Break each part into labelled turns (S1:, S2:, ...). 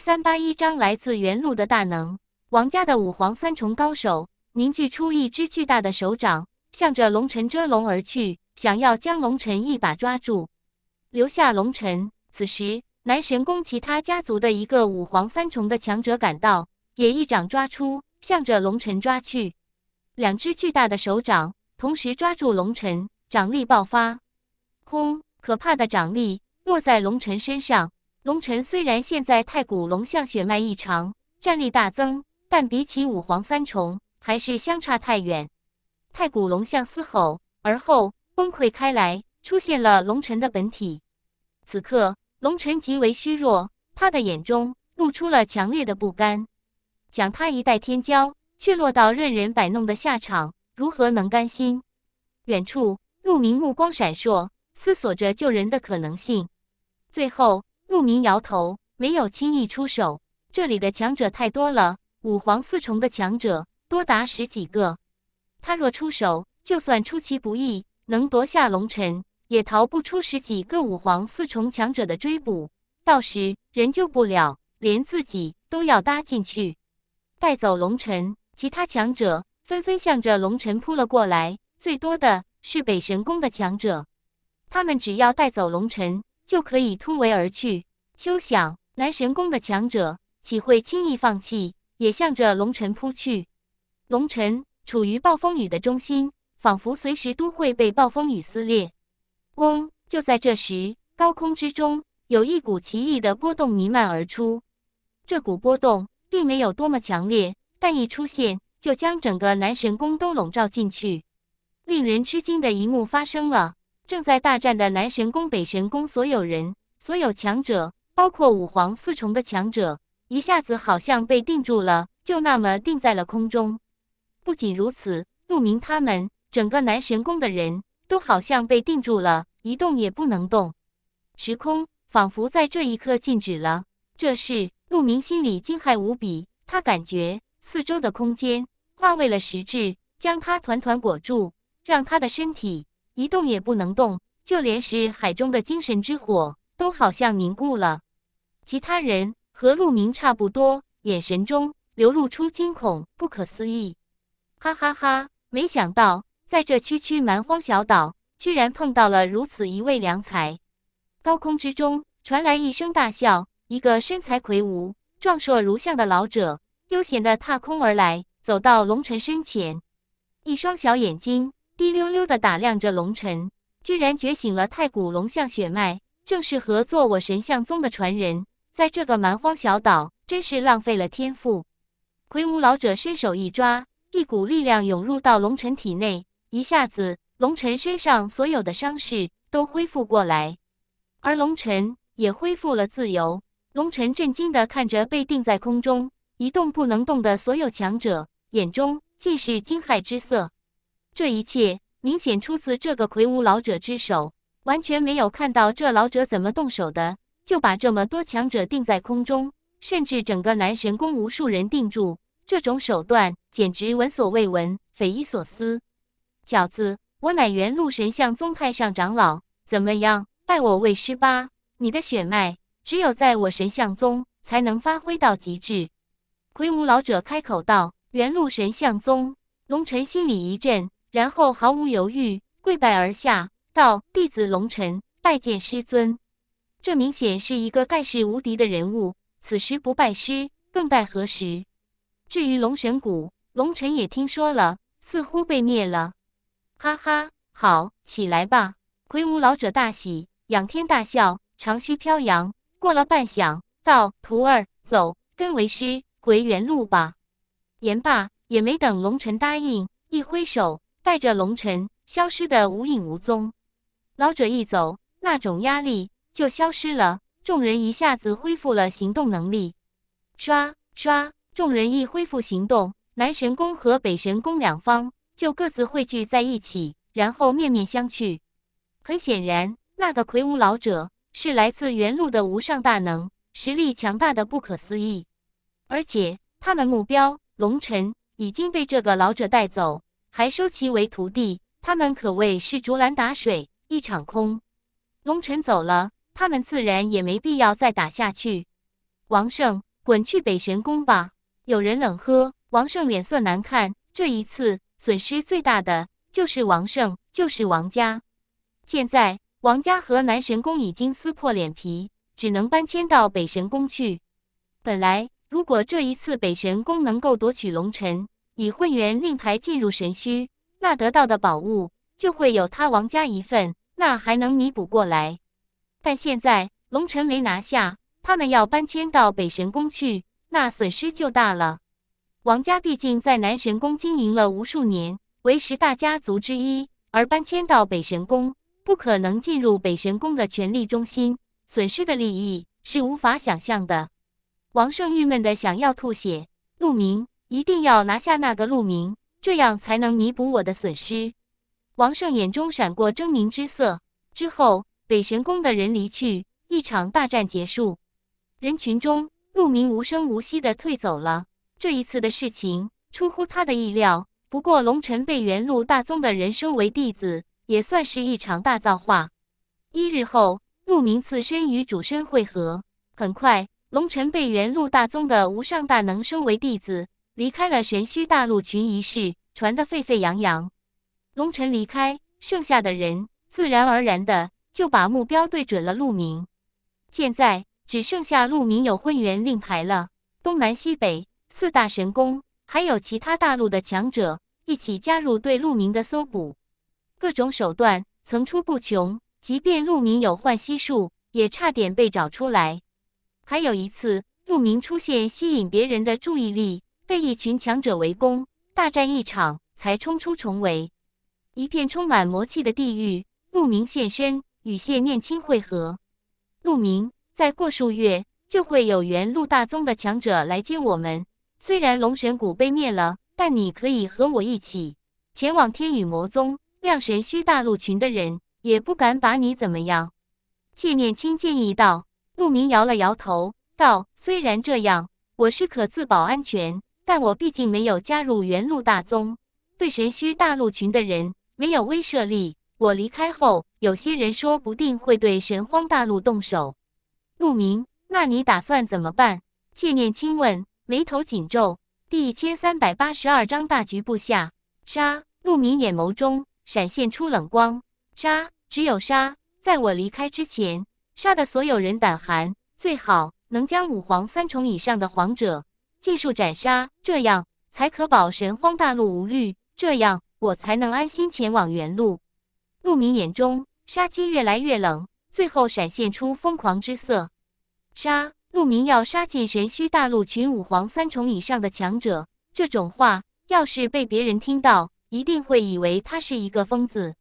S1: 三八一章，来自原路的大能，王家的五皇三重高手凝聚出一只巨大的手掌，向着龙辰遮龙而去，想要将龙辰一把抓住，留下龙辰。此时，南神宫其他家族的一个五皇三重的强者赶到，也一掌抓出，向着龙辰抓去。两只巨大的手掌同时抓住龙辰，掌力爆发，轰！可怕的掌力落在龙辰身上。龙晨虽然现在太古龙象血脉异常，战力大增，但比起五皇三重还是相差太远。太古龙象嘶吼，而后崩溃开来，出现了龙晨的本体。此刻龙晨极为虚弱，他的眼中露出了强烈的不甘。讲他一代天骄，却落到任人摆弄的下场，如何能甘心？远处陆明目光闪烁，思索着救人的可能性。最后。陆明摇头，没有轻易出手。这里的强者太多了，五皇四重的强者多达十几个。他若出手，就算出其不意，能夺下龙尘，也逃不出十几个五皇四重强者的追捕。到时人救不了，连自己都要搭进去。带走龙尘，其他强者纷纷向着龙尘扑了过来，最多的是北神宫的强者。他们只要带走龙尘。就可以突围而去。秋想，南神宫的强者岂会轻易放弃？也向着龙尘扑去。龙尘处于暴风雨的中心，仿佛随时都会被暴风雨撕裂。嗡！就在这时，高空之中有一股奇异的波动弥漫而出。这股波动并没有多么强烈，但一出现就将整个南神宫都笼罩进去。令人吃惊的一幕发生了。正在大战的南神宫、北神宫，所有人、所有强者，包括五皇四重的强者，一下子好像被定住了，就那么定在了空中。不仅如此，陆明他们整个南神宫的人都好像被定住了，一动也不能动。时空仿佛在这一刻静止了。这是陆明心里惊骇无比，他感觉四周的空间化为了实质，将他团团裹住，让他的身体。一动也不能动，就连是海中的精神之火都好像凝固了。其他人和陆明差不多，眼神中流露出惊恐、不可思议。哈哈哈！没想到在这区区蛮荒小岛，居然碰到了如此一位良才。高空之中传来一声大笑，一个身材魁梧、壮硕如象的老者悠闲地踏空而来，走到龙尘身前，一双小眼睛。滴溜溜地打量着龙晨，居然觉醒了太古龙象血脉，正适合做我神象宗的传人。在这个蛮荒小岛，真是浪费了天赋。魁梧老者伸手一抓，一股力量涌入到龙晨体内，一下子，龙晨身上所有的伤势都恢复过来，而龙晨也恢复了自由。龙晨震惊地看着被定在空中一动不能动的所有强者，眼中尽是惊骇之色。这一切明显出自这个魁梧老者之手，完全没有看到这老者怎么动手的，就把这么多强者定在空中，甚至整个南神宫无数人定住。这种手段简直闻所未闻，匪夷所思。饺子，我乃元禄神像宗太上长老，怎么样，拜我为师吧？你的血脉只有在我神像宗才能发挥到极致。魁梧老者开口道：“元禄神像宗。”龙晨心里一震。然后毫无犹豫，跪拜而下，道：“弟子龙晨拜见师尊。”这明显是一个盖世无敌的人物，此时不拜师，更待何时？至于龙神谷，龙尘也听说了，似乎被灭了。哈哈，好起来吧！魁梧老者大喜，仰天大笑，长须飘扬。过了半晌，道：“徒儿，走，跟为师回原路吧。”言罢，也没等龙尘答应，一挥手。带着龙尘消失的无影无踪，老者一走，那种压力就消失了，众人一下子恢复了行动能力。刷刷，众人一恢复行动，南神宫和北神宫两方就各自汇聚在一起，然后面面相觑。很显然，那个魁梧老者是来自原路的无上大能，实力强大的不可思议，而且他们目标龙尘已经被这个老者带走。还收其为徒弟，他们可谓是竹篮打水一场空。龙尘走了，他们自然也没必要再打下去。王胜，滚去北神宫吧！有人冷喝。王胜脸色难看。这一次损失最大的就是王胜，就是王家。现在王家和南神宫已经撕破脸皮，只能搬迁到北神宫去。本来，如果这一次北神宫能够夺取龙尘，以混元令牌进入神墟，那得到的宝物就会有他王家一份，那还能弥补过来。但现在龙城没拿下，他们要搬迁到北神宫去，那损失就大了。王家毕竟在南神宫经营了无数年，为十大家族之一，而搬迁到北神宫，不可能进入北神宫的权力中心，损失的利益是无法想象的。王胜郁闷的想要吐血，陆明。一定要拿下那个鹿鸣，这样才能弥补我的损失。王胜眼中闪过狰狞之色，之后北神宫的人离去，一场大战结束。人群中，鹿鸣无声无息地退走了。这一次的事情出乎他的意料，不过龙尘被原鹿大宗的人收为弟子，也算是一场大造化。一日后，鹿鸣自身与主身会合，很快龙尘被原鹿大宗的无上大能收为弟子。离开了神虚大陆，群一事传得沸沸扬扬。龙尘离开，剩下的人自然而然的就把目标对准了陆明。现在只剩下陆明有混元令牌了。东南西北四大神宫，还有其他大陆的强者一起加入对陆明的搜捕，各种手段层出不穷。即便陆明有幻息术，也差点被找出来。还有一次，陆明出现，吸引别人的注意力。被一群强者围攻，大战一场才冲出重围。一片充满魔气的地狱，陆明现身，与谢念青会合。陆明，再过数月就会有元陆大宗的强者来接我们。虽然龙神谷被灭了，但你可以和我一起前往天羽魔宗。亮神虚大陆群的人也不敢把你怎么样。谢念青建议道。陆明摇了摇头，道：“虽然这样，我是可自保安全。”但我毕竟没有加入元禄大宗，对神虚大陆群的人没有威慑力。我离开后，有些人说不定会对神荒大陆动手。陆明，那你打算怎么办？谢念清问，眉头紧皱。第一千三百八十二章大局部下，杀！陆明眼眸中闪现出冷光，杀！只有杀！在我离开之前，杀的所有人胆寒，最好能将五皇三重以上的皇者。尽数斩杀，这样才可保神荒大陆无虑，这样我才能安心前往原路。陆明眼中杀机越来越冷，最后闪现出疯狂之色。杀！陆明要杀尽神虚大陆群五皇三重以上的强者。这种话要是被别人听到，一定会以为他是一个疯子。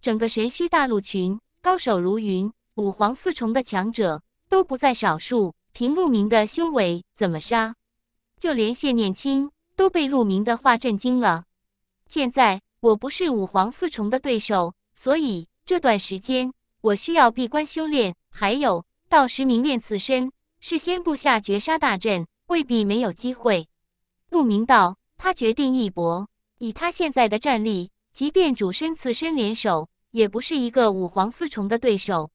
S1: 整个神虚大陆群高手如云，五皇四重的强者都不在少数，凭陆明的修为，怎么杀？就连谢念青都被陆明的话震惊了。现在我不是五皇四重的对手，所以这段时间我需要闭关修炼。还有，到时明练自身，事先布下绝杀大阵，未必没有机会。陆明道，他决定一搏。以他现在的战力，即便主身、刺身联手，也不是一个五皇四重的对手。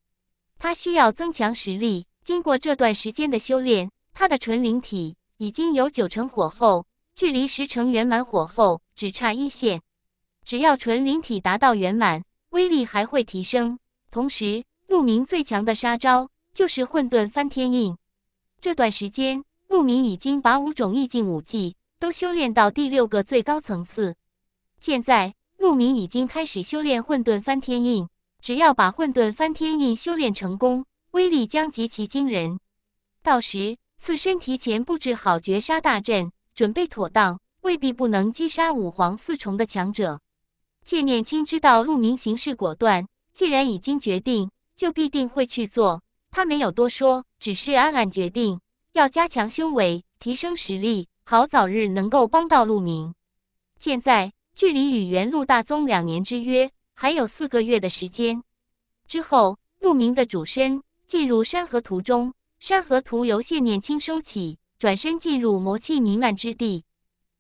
S1: 他需要增强实力。经过这段时间的修炼，他的纯灵体。已经有九成火候，距离十成圆满火候只差一线。只要纯灵体达到圆满，威力还会提升。同时，陆明最强的杀招就是混沌翻天印。这段时间，陆明已经把五种意境武技都修炼到第六个最高层次。现在，陆明已经开始修炼混沌翻天印。只要把混沌翻天印修炼成功，威力将极其惊人。到时，自身提前布置好绝杀大阵，准备妥当，未必不能击杀五皇四重的强者。谢念青知道陆明行事果断，既然已经决定，就必定会去做。他没有多说，只是暗暗决定要加强修为，提升实力，好早日能够帮到陆明。现在距离与元陆大宗两年之约还有四个月的时间，之后陆明的主身进入山河途中。山河图由谢念青收起，转身进入魔气弥漫之地，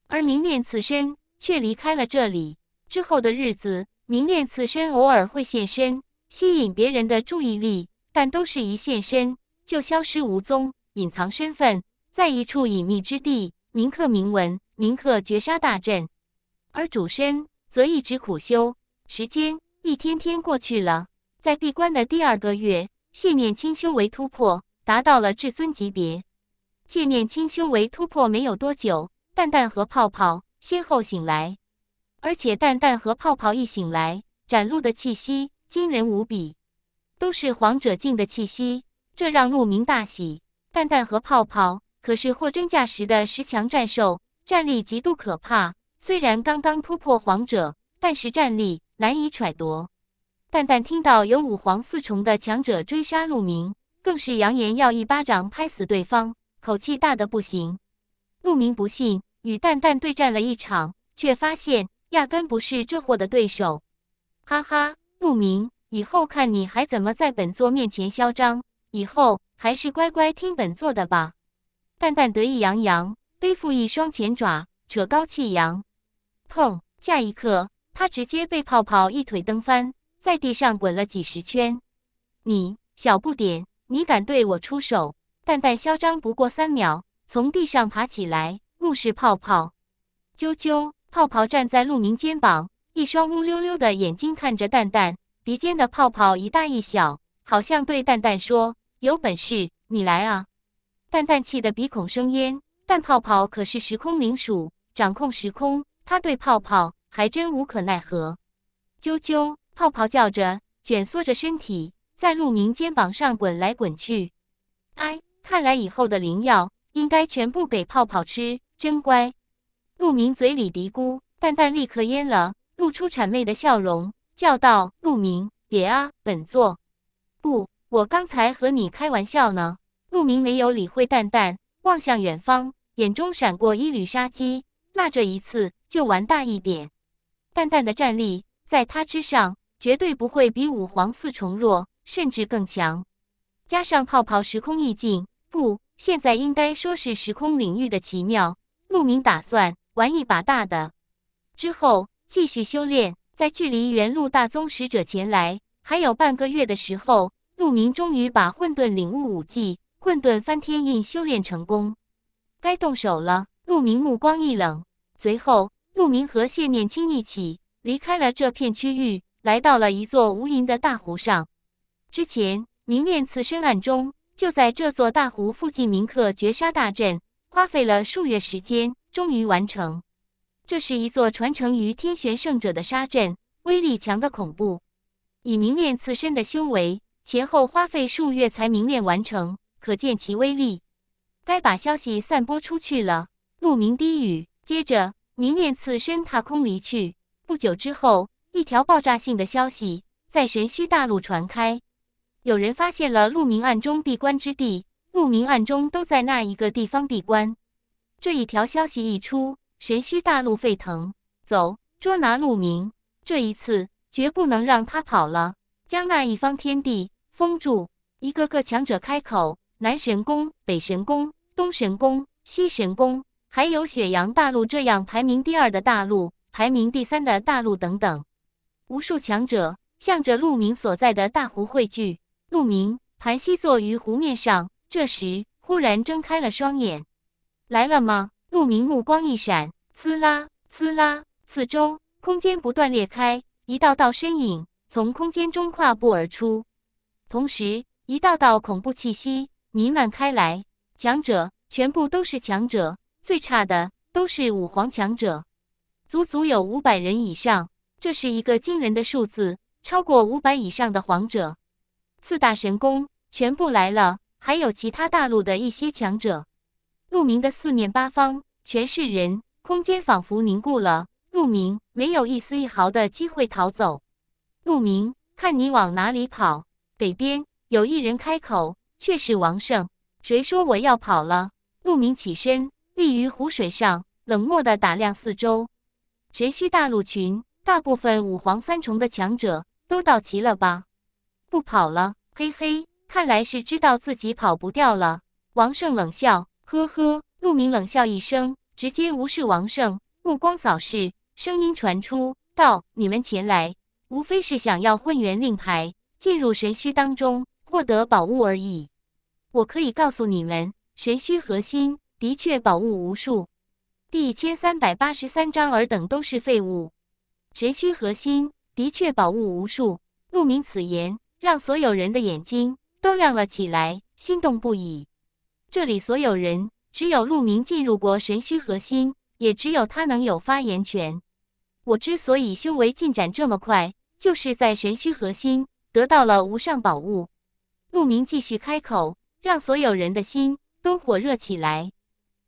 S1: 而明恋此身却离开了这里。之后的日子，明恋此身偶尔会现身，吸引别人的注意力，但都是一现身就消失无踪，隐藏身份，在一处隐秘之地铭刻铭文，铭刻绝杀大阵。而主身则一直苦修。时间一天天过去了，在闭关的第二个月，谢念清修为突破。达到了至尊级别，界念清修为突破没有多久，蛋蛋和泡泡先后醒来，而且蛋蛋和泡泡一醒来，展露的气息惊人无比，都是皇者境的气息，这让陆明大喜。蛋蛋和泡泡可是货真价实的十强战兽，战力极度可怕。虽然刚刚突破皇者，但是战力难以揣度。蛋蛋听到有五皇四重的强者追杀陆明，更是扬言要一巴掌拍死对方，口气大得不行。陆明不信，与蛋蛋对战了一场，却发现压根不是这货的对手。哈哈，陆明，以后看你还怎么在本座面前嚣张！以后还是乖乖听本座的吧。蛋蛋得意洋洋，背负一双前爪，扯高气扬。砰！下一刻，他直接被泡泡一腿蹬翻，在地上滚了几十圈。你小不点！你敢对我出手？蛋蛋嚣张不过三秒，从地上爬起来，怒视泡泡。啾啾，泡泡站在陆明肩膀，一双乌溜溜的眼睛看着蛋蛋，鼻尖的泡泡一大一小，好像对蛋蛋说：“有本事你来啊！”蛋蛋气得鼻孔生烟。但泡泡可是时空灵鼠，掌控时空，他对泡泡还真无可奈何。啾啾，泡泡叫着，卷缩着身体。在鹿鸣肩膀上滚来滚去，哎，看来以后的灵药应该全部给泡泡吃，真乖。鹿鸣嘴里嘀咕，蛋蛋立刻焉了，露出谄媚的笑容，叫道：“鹿鸣，别啊，本座不，我刚才和你开玩笑呢。”鹿鸣没有理会蛋蛋，望向远方，眼中闪过一缕杀机。那这一次就玩大一点。蛋蛋的战力在他之上，绝对不会比五皇四重弱。甚至更强，加上泡泡时空意境，不，现在应该说是时空领域的奇妙。陆明打算玩一把大的，之后继续修炼。在距离原路大宗使者前来还有半个月的时候，陆明终于把混沌领悟武技“混沌翻天印”修炼成功。该动手了，陆明目光一冷。随后，陆明和谢念青一起离开了这片区域，来到了一座无垠的大湖上。之前明恋刺身案中，就在这座大湖附近铭刻绝杀大阵，花费了数月时间，终于完成。这是一座传承于天玄圣者的杀阵，威力强的恐怖。以明炼刺身的修为，前后花费数月才明炼完成，可见其威力。该把消息散播出去了。陆鸣低语，接着明炼刺身踏空离去。不久之后，一条爆炸性的消息在神虚大陆传开。有人发现了鹿鸣暗中闭关之地，鹿鸣暗中都在那一个地方闭关。这一条消息一出，神虚大陆沸腾。走，捉拿鹿鸣！这一次绝不能让他跑了，将那一方天地封住。一个个强者开口：南神宫、北神宫、东神宫、西神宫，还有雪阳大陆这样排名第二的大陆，排名第三的大陆等等。无数强者向着鹿鸣所在的大湖汇聚。陆明盘膝坐于湖面上，这时忽然睁开了双眼。来了吗？陆明目光一闪，呲啦呲啦，四周空间不断裂开，一道道身影从空间中跨步而出，同时一道道恐怖气息弥漫开来。强者，全部都是强者，最差的都是五皇强者，足足有五百人以上。这是一个惊人的数字，超过五百以上的皇者。四大神功全部来了，还有其他大陆的一些强者。陆明的四面八方全是人，空间仿佛凝固了。陆明没有一丝一毫的机会逃走。陆明，看你往哪里跑！北边有一人开口，却是王胜。谁说我要跑了？陆明起身立于湖水上，冷漠的打量四周。谁需大陆群，大部分五黄三重的强者都到齐了吧？不跑了，嘿嘿，看来是知道自己跑不掉了。王胜冷笑，呵呵。陆明冷笑一声，直接无视王胜，目光扫视，声音传出道：“你们前来，无非是想要混元令牌，进入神虚当中获得宝物而已。我可以告诉你们，神虚核心的确宝物无数。第一千三百八十三章，尔等都是废物。神虚核心的确宝物无数。”陆明此言。让所有人的眼睛都亮了起来，心动不已。这里所有人只有陆明进入过神虚核心，也只有他能有发言权。我之所以修为进展这么快，就是在神虚核心得到了无上宝物。陆明继续开口，让所有人的心都火热起来。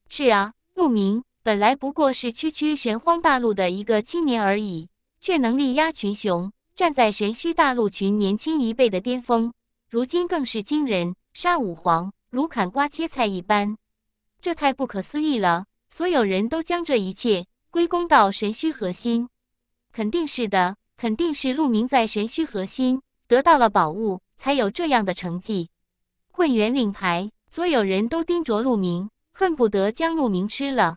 S1: 是啊，陆明本来不过是区区神荒大陆的一个青年而已，却能力压群雄。站在神虚大陆群年轻一辈的巅峰，如今更是惊人，杀五皇如砍瓜切菜一般，这太不可思议了！所有人都将这一切归功到神虚核心，肯定是的，肯定是陆明在神虚核心得到了宝物，才有这样的成绩。混元令牌，所有人都盯着陆明，恨不得将陆明吃了，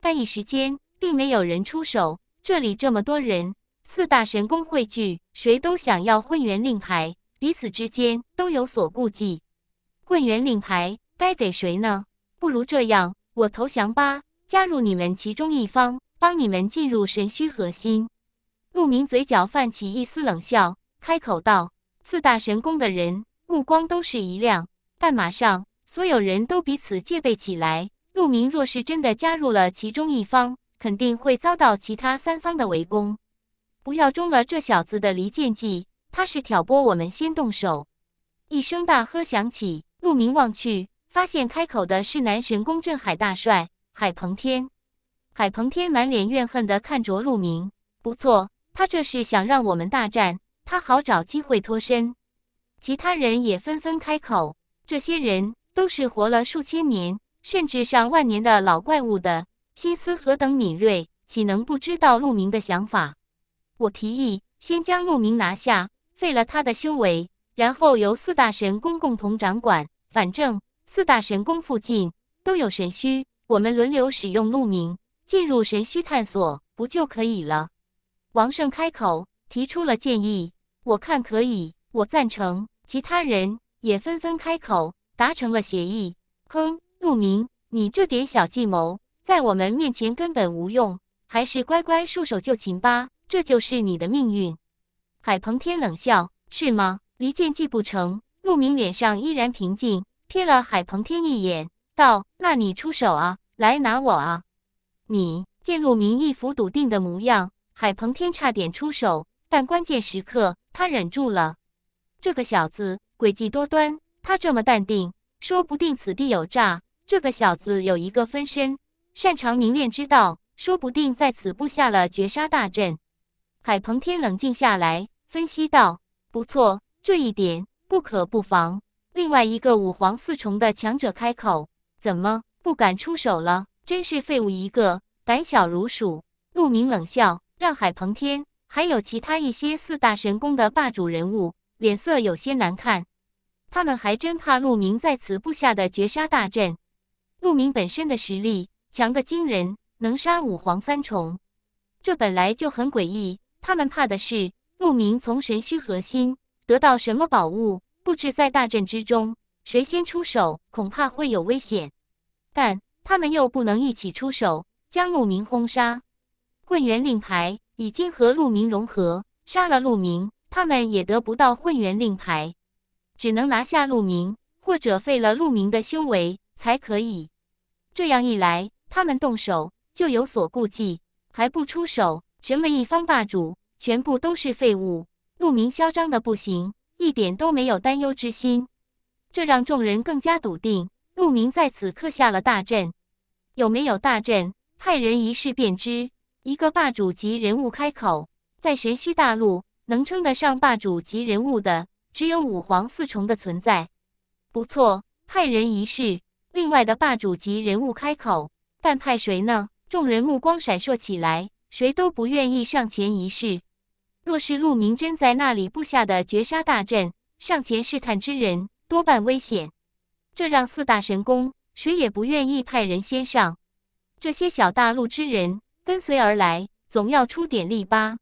S1: 但一时间并没有人出手。这里这么多人。四大神功汇聚，谁都想要混元令牌，彼此之间都有所顾忌。混元令牌该给谁呢？不如这样，我投降吧，加入你们其中一方，帮你们进入神虚核心。陆明嘴角泛起一丝冷笑，开口道：“四大神功的人目光都是一亮，但马上所有人都彼此戒备起来。陆明若是真的加入了其中一方，肯定会遭到其他三方的围攻。”不要中了这小子的离间计，他是挑拨我们先动手。一声大喝响起，陆明望去，发现开口的是南神宫镇海大帅海鹏天。海鹏天满脸怨恨地看着陆明。不错，他这是想让我们大战，他好找机会脱身。其他人也纷纷开口。这些人都是活了数千年，甚至上万年的老怪物，的心思何等敏锐，岂能不知道陆明的想法？我提议先将陆明拿下，废了他的修为，然后由四大神宫共同掌管。反正四大神宫附近都有神虚，我们轮流使用陆明进入神虚探索，不就可以了？王胜开口提出了建议，我看可以，我赞成。其他人也纷纷开口，达成了协议。哼，陆明，你这点小计谋在我们面前根本无用，还是乖乖束手就擒吧。这就是你的命运，海鹏天冷笑，是吗？离间计不成，陆明脸上依然平静，瞥了海鹏天一眼，道：“那你出手啊，来拿我啊！”你见陆明一副笃定的模样，海鹏天差点出手，但关键时刻他忍住了。这个小子诡计多端，他这么淡定，说不定此地有诈。这个小子有一个分身，擅长凝练之道，说不定在此布下了绝杀大阵。海鹏天冷静下来，分析道：“不错，这一点不可不防。”另外一个五黄四重的强者开口：“怎么不敢出手了？真是废物一个，胆小如鼠。”陆明冷笑，让海鹏天还有其他一些四大神宫的霸主人物脸色有些难看。他们还真怕陆明在此布下的绝杀大阵。陆明本身的实力强得惊人，能杀五黄三重，这本来就很诡异。他们怕的是鹿鸣从神虚核心得到什么宝物，布置在大阵之中，谁先出手，恐怕会有危险。但他们又不能一起出手将鹿鸣轰杀。混元令牌已经和鹿鸣融合，杀了鹿鸣，他们也得不到混元令牌，只能拿下鹿鸣，或者废了鹿鸣的修为才可以。这样一来，他们动手就有所顾忌，还不出手。什么一方霸主，全部都是废物。陆明嚣张的不行，一点都没有担忧之心，这让众人更加笃定。陆明在此刻下了大阵，有没有大阵，派人一试便知。一个霸主级人物开口，在神虚大陆能称得上霸主级人物的，只有五皇四重的存在。不错，派人一试。另外的霸主级人物开口，但派谁呢？众人目光闪烁起来。谁都不愿意上前一试。若是陆明真在那里布下的绝杀大阵，上前试探之人多半危险。这让四大神功谁也不愿意派人先上。这些小大陆之人跟随而来，总要出点力吧？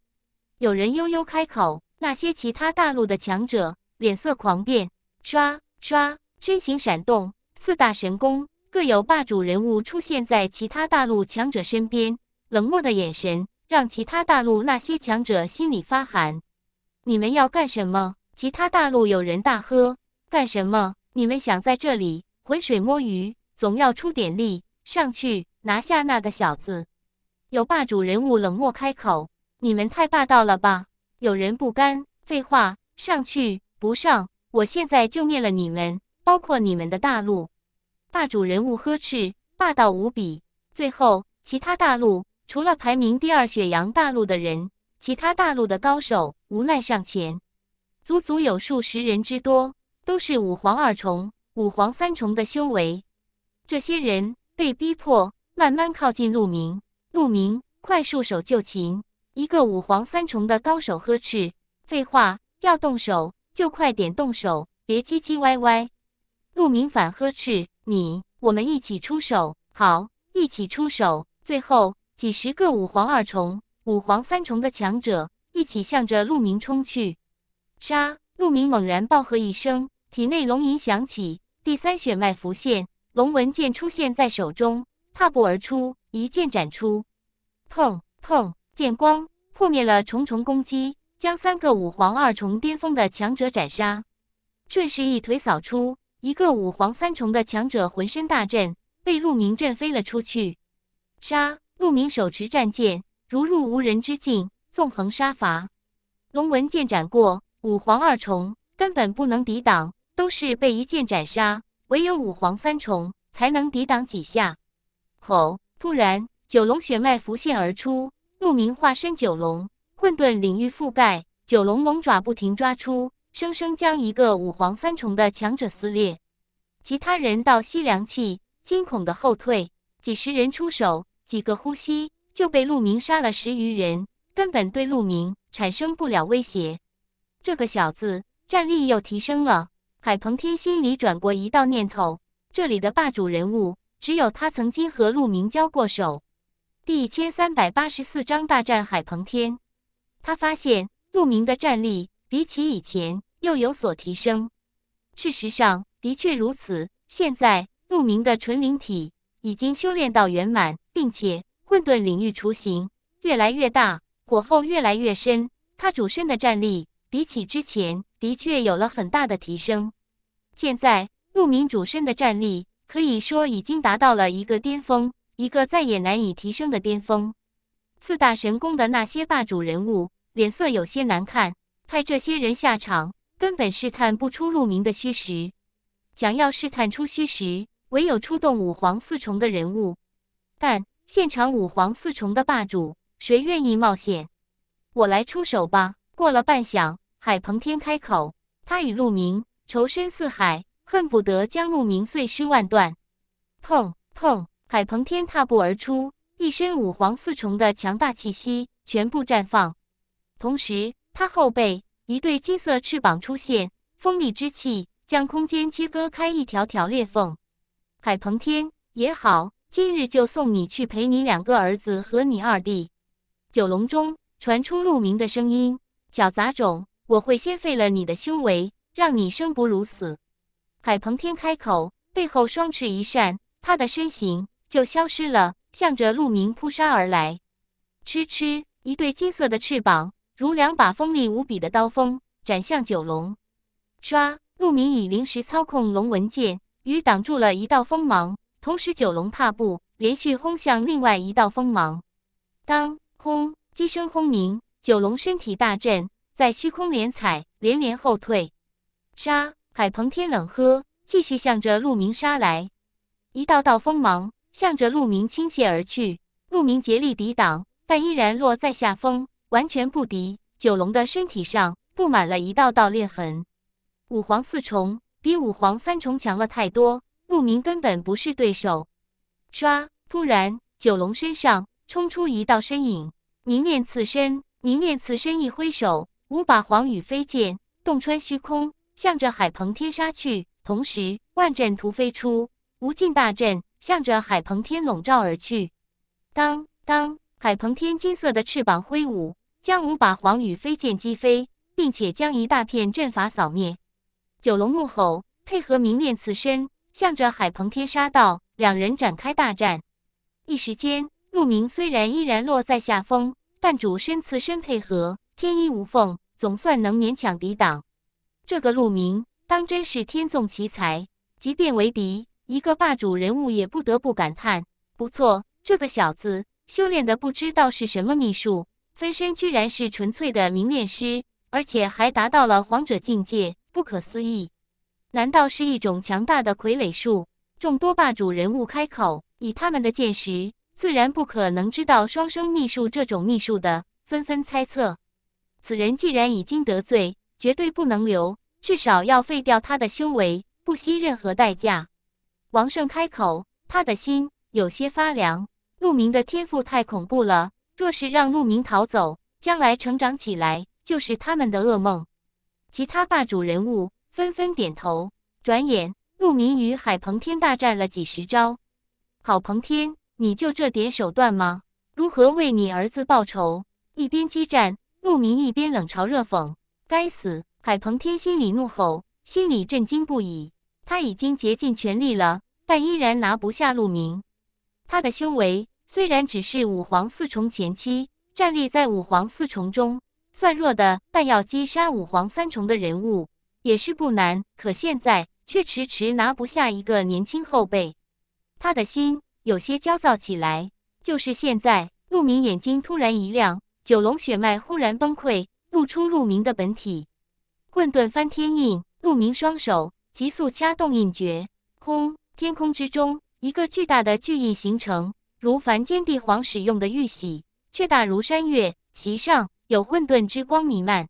S1: 有人悠悠开口，那些其他大陆的强者脸色狂变，刷刷身形闪动，四大神功各有霸主人物出现在其他大陆强者身边。冷漠的眼神让其他大陆那些强者心里发寒。你们要干什么？其他大陆有人大喝：“干什么？你们想在这里浑水摸鱼，总要出点力。上去拿下那个小子。”有霸主人物冷漠开口：“你们太霸道了吧？”有人不甘：“废话，上去不上，我现在就灭了你们，包括你们的大陆。”霸主人物呵斥：“霸道无比。”最后，其他大陆。除了排名第二雪阳大陆的人，其他大陆的高手无奈上前，足足有数十人之多，都是五皇二重、五皇三重的修为。这些人被逼迫，慢慢靠近陆明。陆明，快束手就擒！一个五皇三重的高手呵斥：“废话，要动手就快点动手，别唧唧歪歪。”陆明反呵斥：“你，我们一起出手，好，一起出手。”最后。几十个五黄二重、五黄三重的强者一起向着陆明冲去，杀！陆明猛然暴喝一声，体内龙吟响起，第三血脉浮现，龙纹剑出现在手中，踏步而出，一剑斩出，砰砰，剑光破灭了重重攻击，将三个五黄二重巅峰的强者斩杀。顺势一腿扫出，一个五黄三重的强者浑身大震，被陆明震飞了出去，杀！陆明手持战剑，如入无人之境，纵横杀伐。龙纹剑斩过五黄二重，根本不能抵挡，都是被一剑斩杀。唯有五黄三重才能抵挡几下。吼！突然，九龙血脉浮现而出，陆明化身九龙，混沌领域覆盖，九龙龙爪不停抓出，生生将一个五黄三重的强者撕裂。其他人倒吸凉气，惊恐的后退。几十人出手。几个呼吸就被陆明杀了十余人，根本对陆明产生不了威胁。这个小子战力又提升了，海鹏天心里转过一道念头：这里的霸主人物，只有他曾经和陆明交过手。第一千三百八十四章大战海鹏天，他发现陆明的战力比起以前又有所提升。事实上，的确如此。现在陆明的纯灵体。已经修炼到圆满，并且混沌领域雏形越来越大，火候越来越深。他主身的战力比起之前的确有了很大的提升。现在陆明主身的战力可以说已经达到了一个巅峰，一个再也难以提升的巅峰。四大神宫的那些霸主人物脸色有些难看，派这些人下场根本试探不出陆明的虚实，想要试探出虚实。唯有出动五皇四重的人物，但现场五皇四重的霸主，谁愿意冒险？我来出手吧。过了半晌，海鹏天开口，他与陆明仇深似海，恨不得将陆明碎尸万段。砰砰！海鹏天踏步而出，一身五皇四重的强大气息全部绽放，同时他后背一对金色翅膀出现，锋利之气将空间切割开一条条裂缝。海鹏天也好，今日就送你去陪你两个儿子和你二弟。九龙中传出鹿鸣的声音：“小杂种，我会先废了你的修为，让你生不如死。”海鹏天开口，背后双翅一扇，他的身形就消失了，向着鹿鸣扑杀而来。哧哧，一对金色的翅膀如两把锋利无比的刀锋，斩向九龙。唰，鹿鸣以灵石操控龙纹剑。雨挡住了一道锋芒，同时九龙踏步，连续轰向另外一道锋芒。当轰，机声轰鸣，九龙身体大震，在虚空连踩，连连后退。杀海鹏天冷喝，继续向着陆明杀来，一道道锋芒向着陆明倾泻而去。陆明竭力抵挡，但依然落在下风，完全不敌。九龙的身体上布满了一道道裂痕。五黄四重。比五皇三重强了太多，陆明根本不是对手。唰！突然，九龙身上冲出一道身影，凝练刺身，凝练刺身，一挥手，五把黄羽飞剑洞穿虚空，向着海鹏天杀去。同时，万阵图飞出，无尽大阵向着海鹏天笼罩而去。当当！海鹏天金色的翅膀挥舞，将五把黄羽飞剑击飞，并且将一大片阵法扫灭。九龙怒吼，配合明恋刺身，向着海鹏天杀道两人展开大战。一时间，陆明虽然依然落在下风，但主身刺身配合天衣无缝，总算能勉强抵挡。这个陆明当真是天纵奇才，即便为敌，一个霸主人物也不得不感叹：不错，这个小子修炼的不知道是什么秘术，分身居然是纯粹的明炼师，而且还达到了皇者境界。不可思议，难道是一种强大的傀儡术？众多霸主人物开口，以他们的见识，自然不可能知道双生秘术这种秘术的，纷纷猜测。此人既然已经得罪，绝对不能留，至少要废掉他的修为，不惜任何代价。王胜开口，他的心有些发凉。陆明的天赋太恐怖了，若是让陆明逃走，将来成长起来，就是他们的噩梦。其他霸主人物纷纷点头。转眼，陆明与海鹏天大战了几十招。好，鹏天，你就这点手段吗？如何为你儿子报仇？一边激战，陆明一边冷嘲热讽。该死！海鹏天心里怒吼，心里震惊不已。他已经竭尽全力了，但依然拿不下陆明。他的修为虽然只是五皇四重前期，战力在五皇四重中。算弱的，但要击杀五皇三重的人物也是不难。可现在却迟迟拿不下一个年轻后辈，他的心有些焦躁起来。就是现在，陆明眼睛突然一亮，九龙血脉忽然崩溃，露出陆明的本体。混沌翻天印，陆明双手急速掐动印诀，轰！天空之中一个巨大的巨印形成，如凡间帝皇使用的玉玺，却大如山岳，其上。有混沌之光弥漫，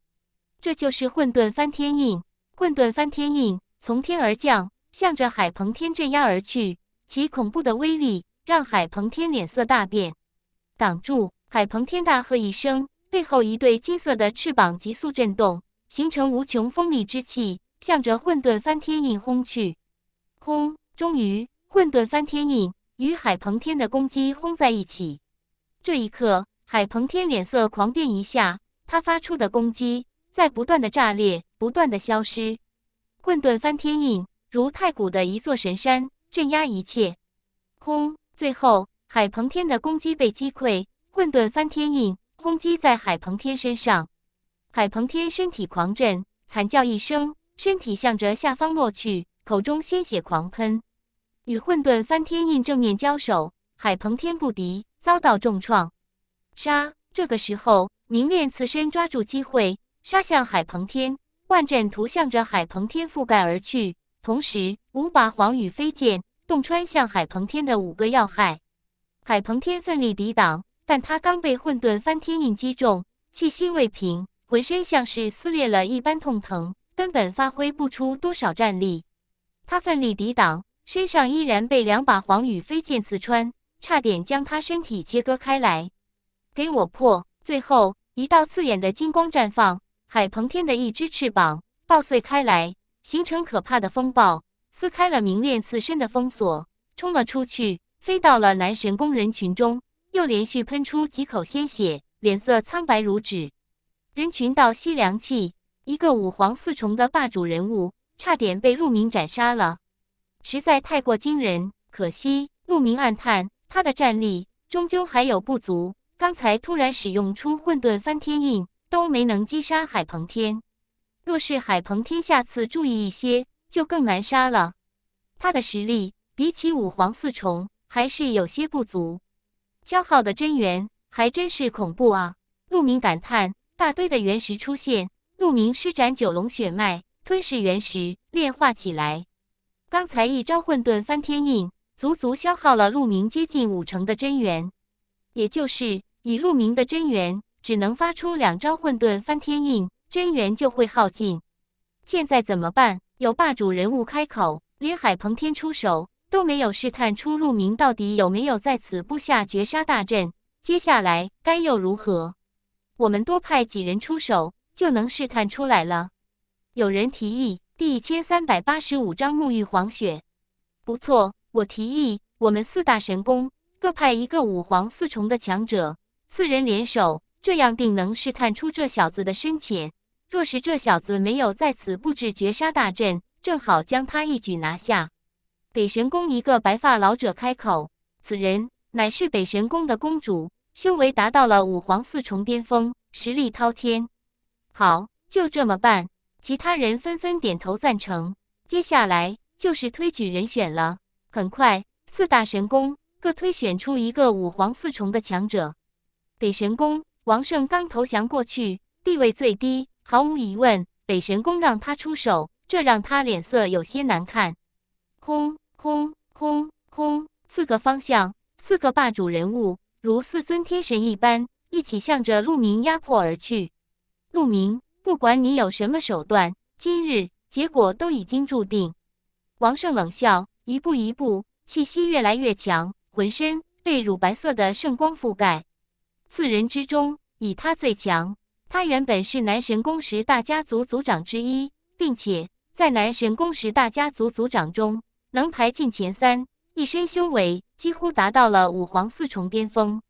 S1: 这就是混沌翻天印。混沌翻天印从天而降，向着海鹏天镇压而去。其恐怖的威力让海鹏天脸色大变，挡住！海鹏天大喝一声，背后一对金色的翅膀急速震动，形成无穷锋利之气，向着混沌翻天印轰去。轰！终于，混沌翻天印与海鹏天的攻击轰在一起。这一刻。海鹏天脸色狂变一下，他发出的攻击在不断的炸裂，不断的消失。混沌翻天印如太古的一座神山，镇压一切。轰！最后，海鹏天的攻击被击溃，混沌翻天印轰击在海鹏天身上。海鹏天身体狂震，惨叫一声，身体向着下方落去，口中鲜血狂喷。与混沌翻天印正面交手，海鹏天不敌，遭到重创。杀！这个时候，凝练自身，抓住机会，杀向海鹏天。万阵图向着海鹏天覆盖而去，同时五把黄雨飞剑洞穿向海鹏天的五个要害。海鹏天奋力抵挡，但他刚被混沌翻天印击中，气息未平，浑身像是撕裂了一般痛疼，根本发挥不出多少战力。他奋力抵挡，身上依然被两把黄雨飞剑刺穿，差点将他身体切割开来。给我破！最后一道刺眼的金光绽放，海鹏天的一只翅膀爆碎开来，形成可怕的风暴，撕开了明恋自身的封锁，冲了出去，飞到了男神宫人群中，又连续喷出几口鲜血，脸色苍白如纸。人群倒吸凉气，一个五皇四重的霸主人物，差点被陆明斩杀了，实在太过惊人。可惜陆明暗叹，他的战力终究还有不足。刚才突然使用出混沌翻天印都没能击杀海鹏天，若是海鹏天下次注意一些就更难杀了。他的实力比起五皇四重还是有些不足，消耗的真元还真是恐怖啊！鹿鸣感叹。大堆的原石出现，鹿鸣施展九龙血脉吞噬原石炼化起来。刚才一招混沌翻天印，足足消耗了鹿鸣接近五成的真元，也就是。以陆明的真元，只能发出两招混沌翻天印，真元就会耗尽。现在怎么办？有霸主人物开口，连海鹏天出手都没有试探出陆明到底有没有在此布下绝杀大阵。接下来该又如何？我们多派几人出手，就能试探出来了。有人提议，第一千三百八十五章沐浴黄雪。不错，我提议，我们四大神功各派一个五黄四重的强者。四人联手，这样定能试探出这小子的深浅。若是这小子没有在此布置绝杀大阵，正好将他一举拿下。北神宫一个白发老者开口：“此人乃是北神宫的宫主，修为达到了五皇四重巅峰，实力滔天。”好，就这么办。其他人纷纷点头赞成。接下来就是推举人选了。很快，四大神宫各推选出一个五皇四重的强者。北神宫王胜刚投降过去，地位最低，毫无疑问，北神宫让他出手，这让他脸色有些难看。空空空空，四个方向，四个霸主人物，如四尊天神一般，一起向着陆明压迫而去。陆明，不管你有什么手段，今日结果都已经注定。王胜冷笑，一步一步，气息越来越强，浑身被乳白色的圣光覆盖。四人之中，以他最强。他原本是南神宫十大家族族长之一，并且在南神宫十大家族族长中能排进前三。一身修为几乎达到了五皇四重巅峰。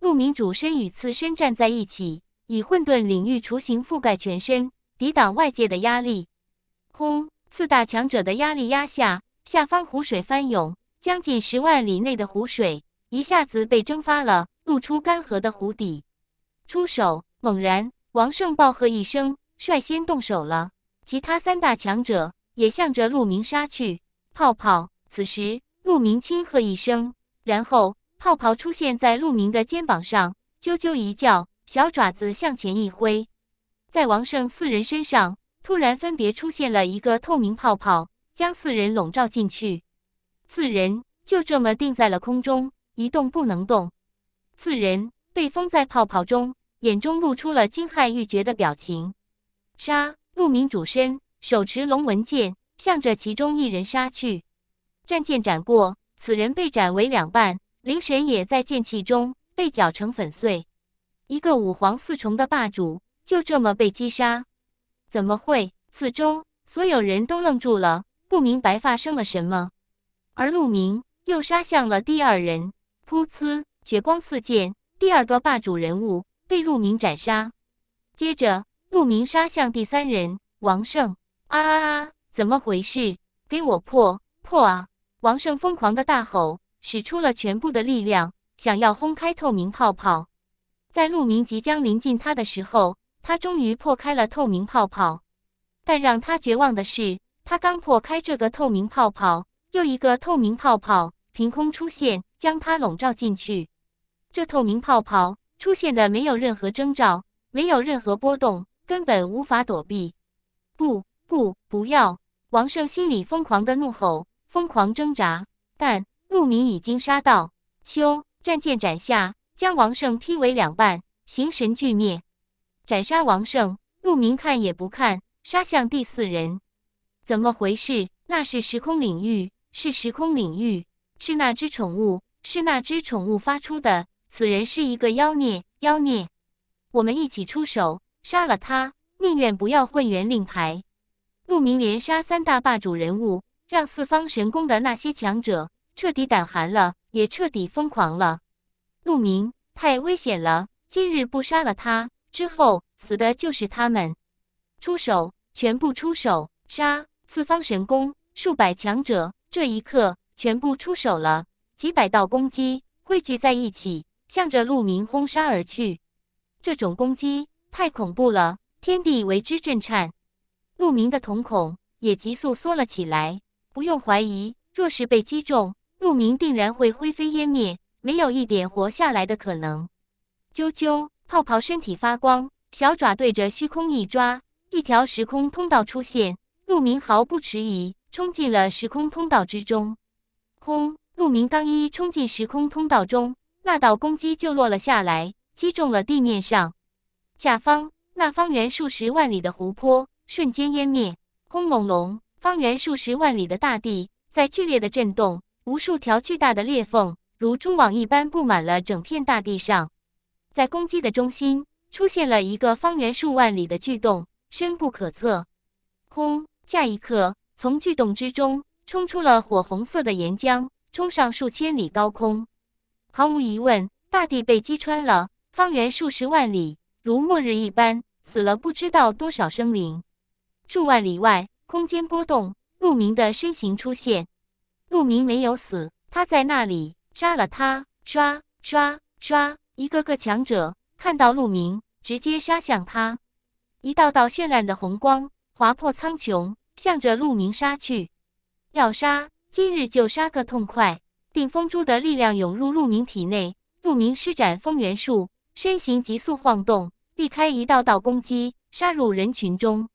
S1: 陆明主身与次身站在一起，以混沌领域雏形覆盖全身，抵挡外界的压力。轰！四大强者的压力压下，下方湖水翻涌，将近十万里内的湖水一下子被蒸发了。露出干涸的湖底，出手！猛然，王胜暴喝一声，率先动手了。其他三大强者也向着陆明杀去。泡泡，此时陆明轻喝一声，然后泡泡出现在陆明的肩膀上，啾啾一叫，小爪子向前一挥，在王胜四人身上突然分别出现了一个透明泡泡，将四人笼罩进去。四人就这么定在了空中，一动不能动。四人被封在泡泡中，眼中露出了惊骇欲绝的表情。杀！陆明主身手持龙纹剑，向着其中一人杀去，战剑斩过，此人被斩为两半，灵神也在剑气中被搅成粉碎。一个五皇四重的霸主就这么被击杀，怎么会？四周所有人都愣住了，不明白发生了什么。而陆明又杀向了第二人，噗呲。绝光四溅，第二个霸主人物被陆明斩杀。接着，陆明杀向第三人王胜。啊啊啊！怎么回事？给我破破啊！王胜疯狂的大吼，使出了全部的力量，想要轰开透明泡泡。在陆明即将临近他的时候，他终于破开了透明泡泡。但让他绝望的是，他刚破开这个透明泡泡，又一个透明泡泡。凭空出现，将他笼罩进去。这透明泡泡出现的没有任何征兆，没有任何波动，根本无法躲避。不不不要！王胜心里疯狂的怒吼，疯狂挣扎，但陆明已经杀到，秋战舰斩下，将王胜劈为两半，形神俱灭。斩杀王胜，陆明看也不看，杀向第四人。怎么回事？那是时空领域，是时空领域。是那只宠物，是那只宠物发出的。此人是一个妖孽，妖孽！我们一起出手杀了他，宁愿不要混元令牌。陆明连杀三大霸主人物，让四方神功的那些强者彻底胆寒了，也彻底疯狂了。陆明太危险了，今日不杀了他，之后死的就是他们。出手，全部出手，杀四方神功数百强者。这一刻。全部出手了，几百道攻击汇聚在一起，向着陆明轰杀而去。这种攻击太恐怖了，天地为之震颤。陆明的瞳孔也急速缩了起来。不用怀疑，若是被击中，陆明定然会灰飞烟灭，没有一点活下来的可能。啾啾，泡泡身体发光，小爪对着虚空一抓，一条时空通道出现。陆明毫不迟疑，冲进了时空通道之中。轰！鹿鸣刚一冲进时空通道中，那道攻击就落了下来，击中了地面上下方那方圆数十万里的湖泊，瞬间湮灭。轰隆隆！方圆数十万里的大地在剧烈的震动，无数条巨大的裂缝如蛛网一般布满了整片大地上。在攻击的中心，出现了一个方圆数万里的巨洞，深不可测。轰！下一刻，从巨洞之中。冲出了火红色的岩浆，冲上数千里高空。毫无疑问，大地被击穿了，方圆数十万里如末日一般，死了不知道多少生灵。数万里外，空间波动，陆明的身形出现。陆明没有死，他在那里杀了他。刷刷刷，一个个强者看到陆明，直接杀向他。一道道绚烂的红光划破苍穹，向着陆明杀去。要杀，今日就杀个痛快！定风珠的力量涌入鹿鸣体内，鹿鸣施展风元术，身形急速晃动，避开一道道攻击，杀入人群中。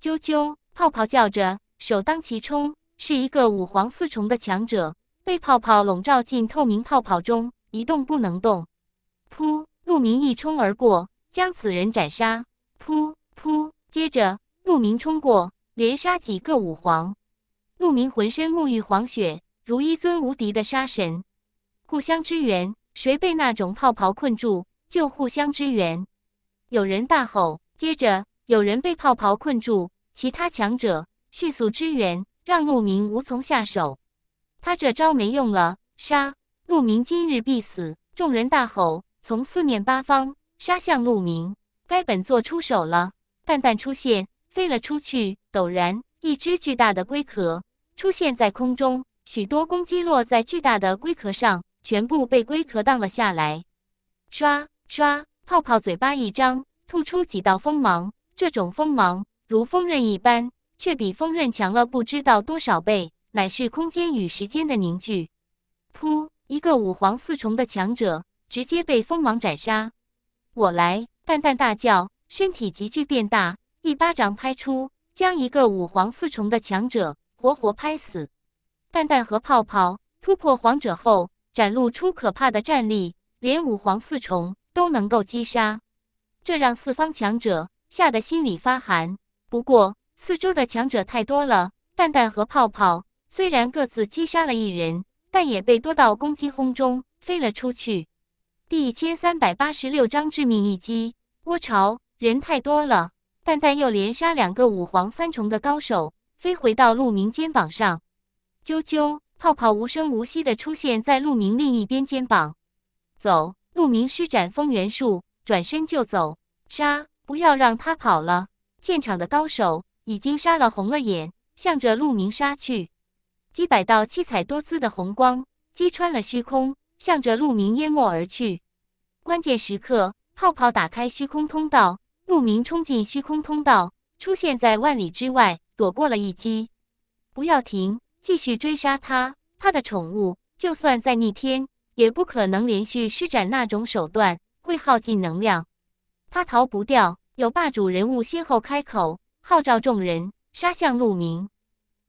S1: 啾啾，泡泡叫着，首当其冲是一个五黄四重的强者，被泡泡笼罩进透明泡泡中，一动不能动。噗！鹿鸣一冲而过，将此人斩杀。噗噗，接着鹿鸣冲过，连杀几个五黄。鹿鸣浑身沐浴黄雪，如一尊无敌的杀神。互相支援，谁被那种泡泡困住，就互相支援。有人大吼，接着有人被泡泡困住，其他强者迅速支援，让鹿鸣无从下手。他这招没用了，杀！鹿鸣今日必死。众人大吼，从四面八方杀向鹿鸣。该本座出手了，蛋蛋出现，飞了出去。陡然，一只巨大的龟壳。出现在空中，许多攻击落在巨大的龟壳上，全部被龟壳荡了下来。刷刷，泡泡嘴巴一张，吐出几道锋芒。这种锋芒如锋刃一般，却比锋刃强了不知道多少倍，乃是空间与时间的凝聚。噗！一个五黄四重的强者直接被锋芒斩杀。我来！蛋蛋大叫，身体急剧变大，一巴掌拍出，将一个五黄四重的强者。活活拍死！蛋蛋和泡泡突破皇者后，展露出可怕的战力，连五皇四重都能够击杀，这让四方强者吓得心里发寒。不过，四周的强者太多了，蛋蛋和泡泡虽然各自击杀了一人，但也被多道攻击轰中，飞了出去。第一千三百八十六章致命一击！窝巢人太多了，蛋蛋又连杀两个五皇三重的高手。飞回到鹿鸣肩膀上，啾啾，泡泡无声无息的出现在鹿鸣另一边肩膀。走，鹿鸣施展风元术，转身就走。杀！不要让他跑了！现场的高手已经杀了红了眼，向着鹿鸣杀去。几百道七彩多姿的红光击穿了虚空，向着鹿鸣淹没而去。关键时刻，泡泡打开虚空通道，鹿鸣冲进虚空通道，出现在万里之外。躲过了一击，不要停，继续追杀他。他的宠物就算再逆天，也不可能连续施展那种手段，会耗尽能量。他逃不掉。有霸主人物先后开口，号召众人杀向陆明。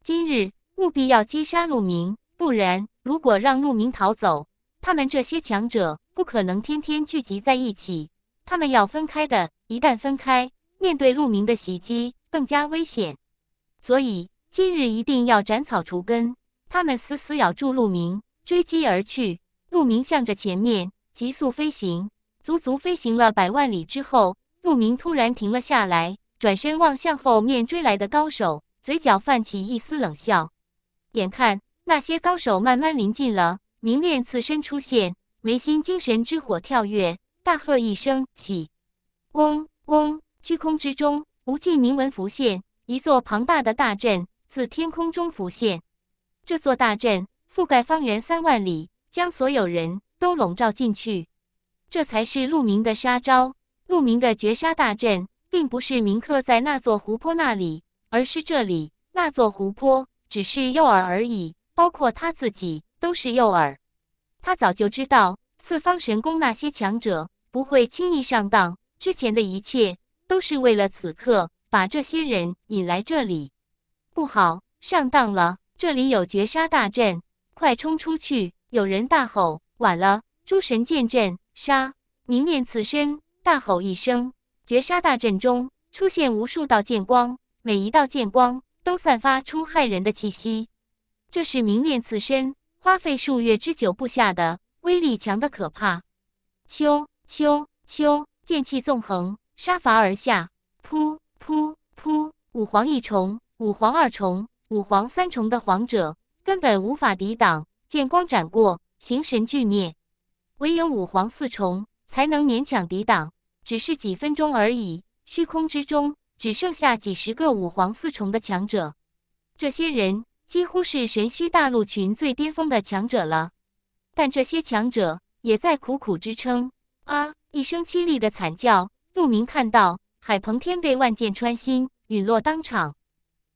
S1: 今日务必要击杀陆明，不然如果让陆明逃走，他们这些强者不可能天天聚集在一起。他们要分开的。一旦分开，面对陆明的袭击更加危险。所以今日一定要斩草除根。他们死死咬住鹿鸣，追击而去。鹿鸣向着前面急速飞行，足足飞行了百万里之后，鹿鸣突然停了下来，转身望向后面追来的高手，嘴角泛起一丝冷笑。眼看那些高手慢慢临近了，明恋自身出现，眉心精神之火跳跃，大喝一声：“起！”嗡嗡，虚空之中无尽铭文浮现。一座庞大的大阵自天空中浮现，这座大阵覆盖方圆三万里，将所有人都笼罩进去。这才是陆明的杀招，陆明的绝杀大阵，并不是铭刻在那座湖泊那里，而是这里。那座湖泊只是诱饵而已，包括他自己都是诱饵。他早就知道四方神宫那些强者不会轻易上当，之前的一切都是为了此刻。把这些人引来这里，不好，上当了！这里有绝杀大阵，快冲出去！有人大吼：“晚了！”诸神剑阵杀！明炼此身大吼一声，绝杀大阵中出现无数道剑光，每一道剑光都散发出骇人的气息。这是明炼此身花费数月之久布下的，威力强的可怕。秋秋秋，剑气纵横，杀伐而下，噗！噗噗！五黄一重、五黄二重、五黄三重的黄者根本无法抵挡，剑光斩过，形神俱灭。唯有五黄四重才能勉强抵挡，只是几分钟而已。虚空之中只剩下几十个五黄四重的强者，这些人几乎是神虚大陆群最巅峰的强者了。但这些强者也在苦苦支撑。啊！一声凄厉的惨叫，陆明看到。海鹏天被万箭穿心，陨落当场。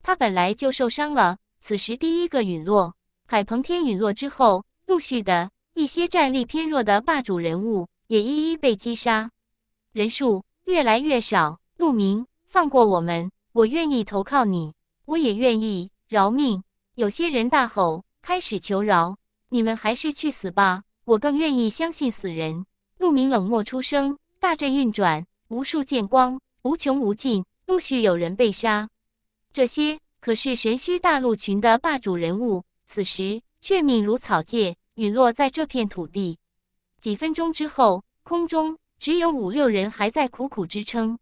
S1: 他本来就受伤了，此时第一个陨落。海鹏天陨落之后，陆续的一些战力偏弱的霸主人物也一一被击杀，人数越来越少。陆明，放过我们，我愿意投靠你，我也愿意饶命。有些人大吼，开始求饶。你们还是去死吧，我更愿意相信死人。陆明冷漠出声，大阵运转，无数剑光。无穷无尽，陆续有人被杀。这些可是神虚大陆群的霸主人物，此时却命如草芥，陨落在这片土地。几分钟之后，空中只有五六人还在苦苦支撑。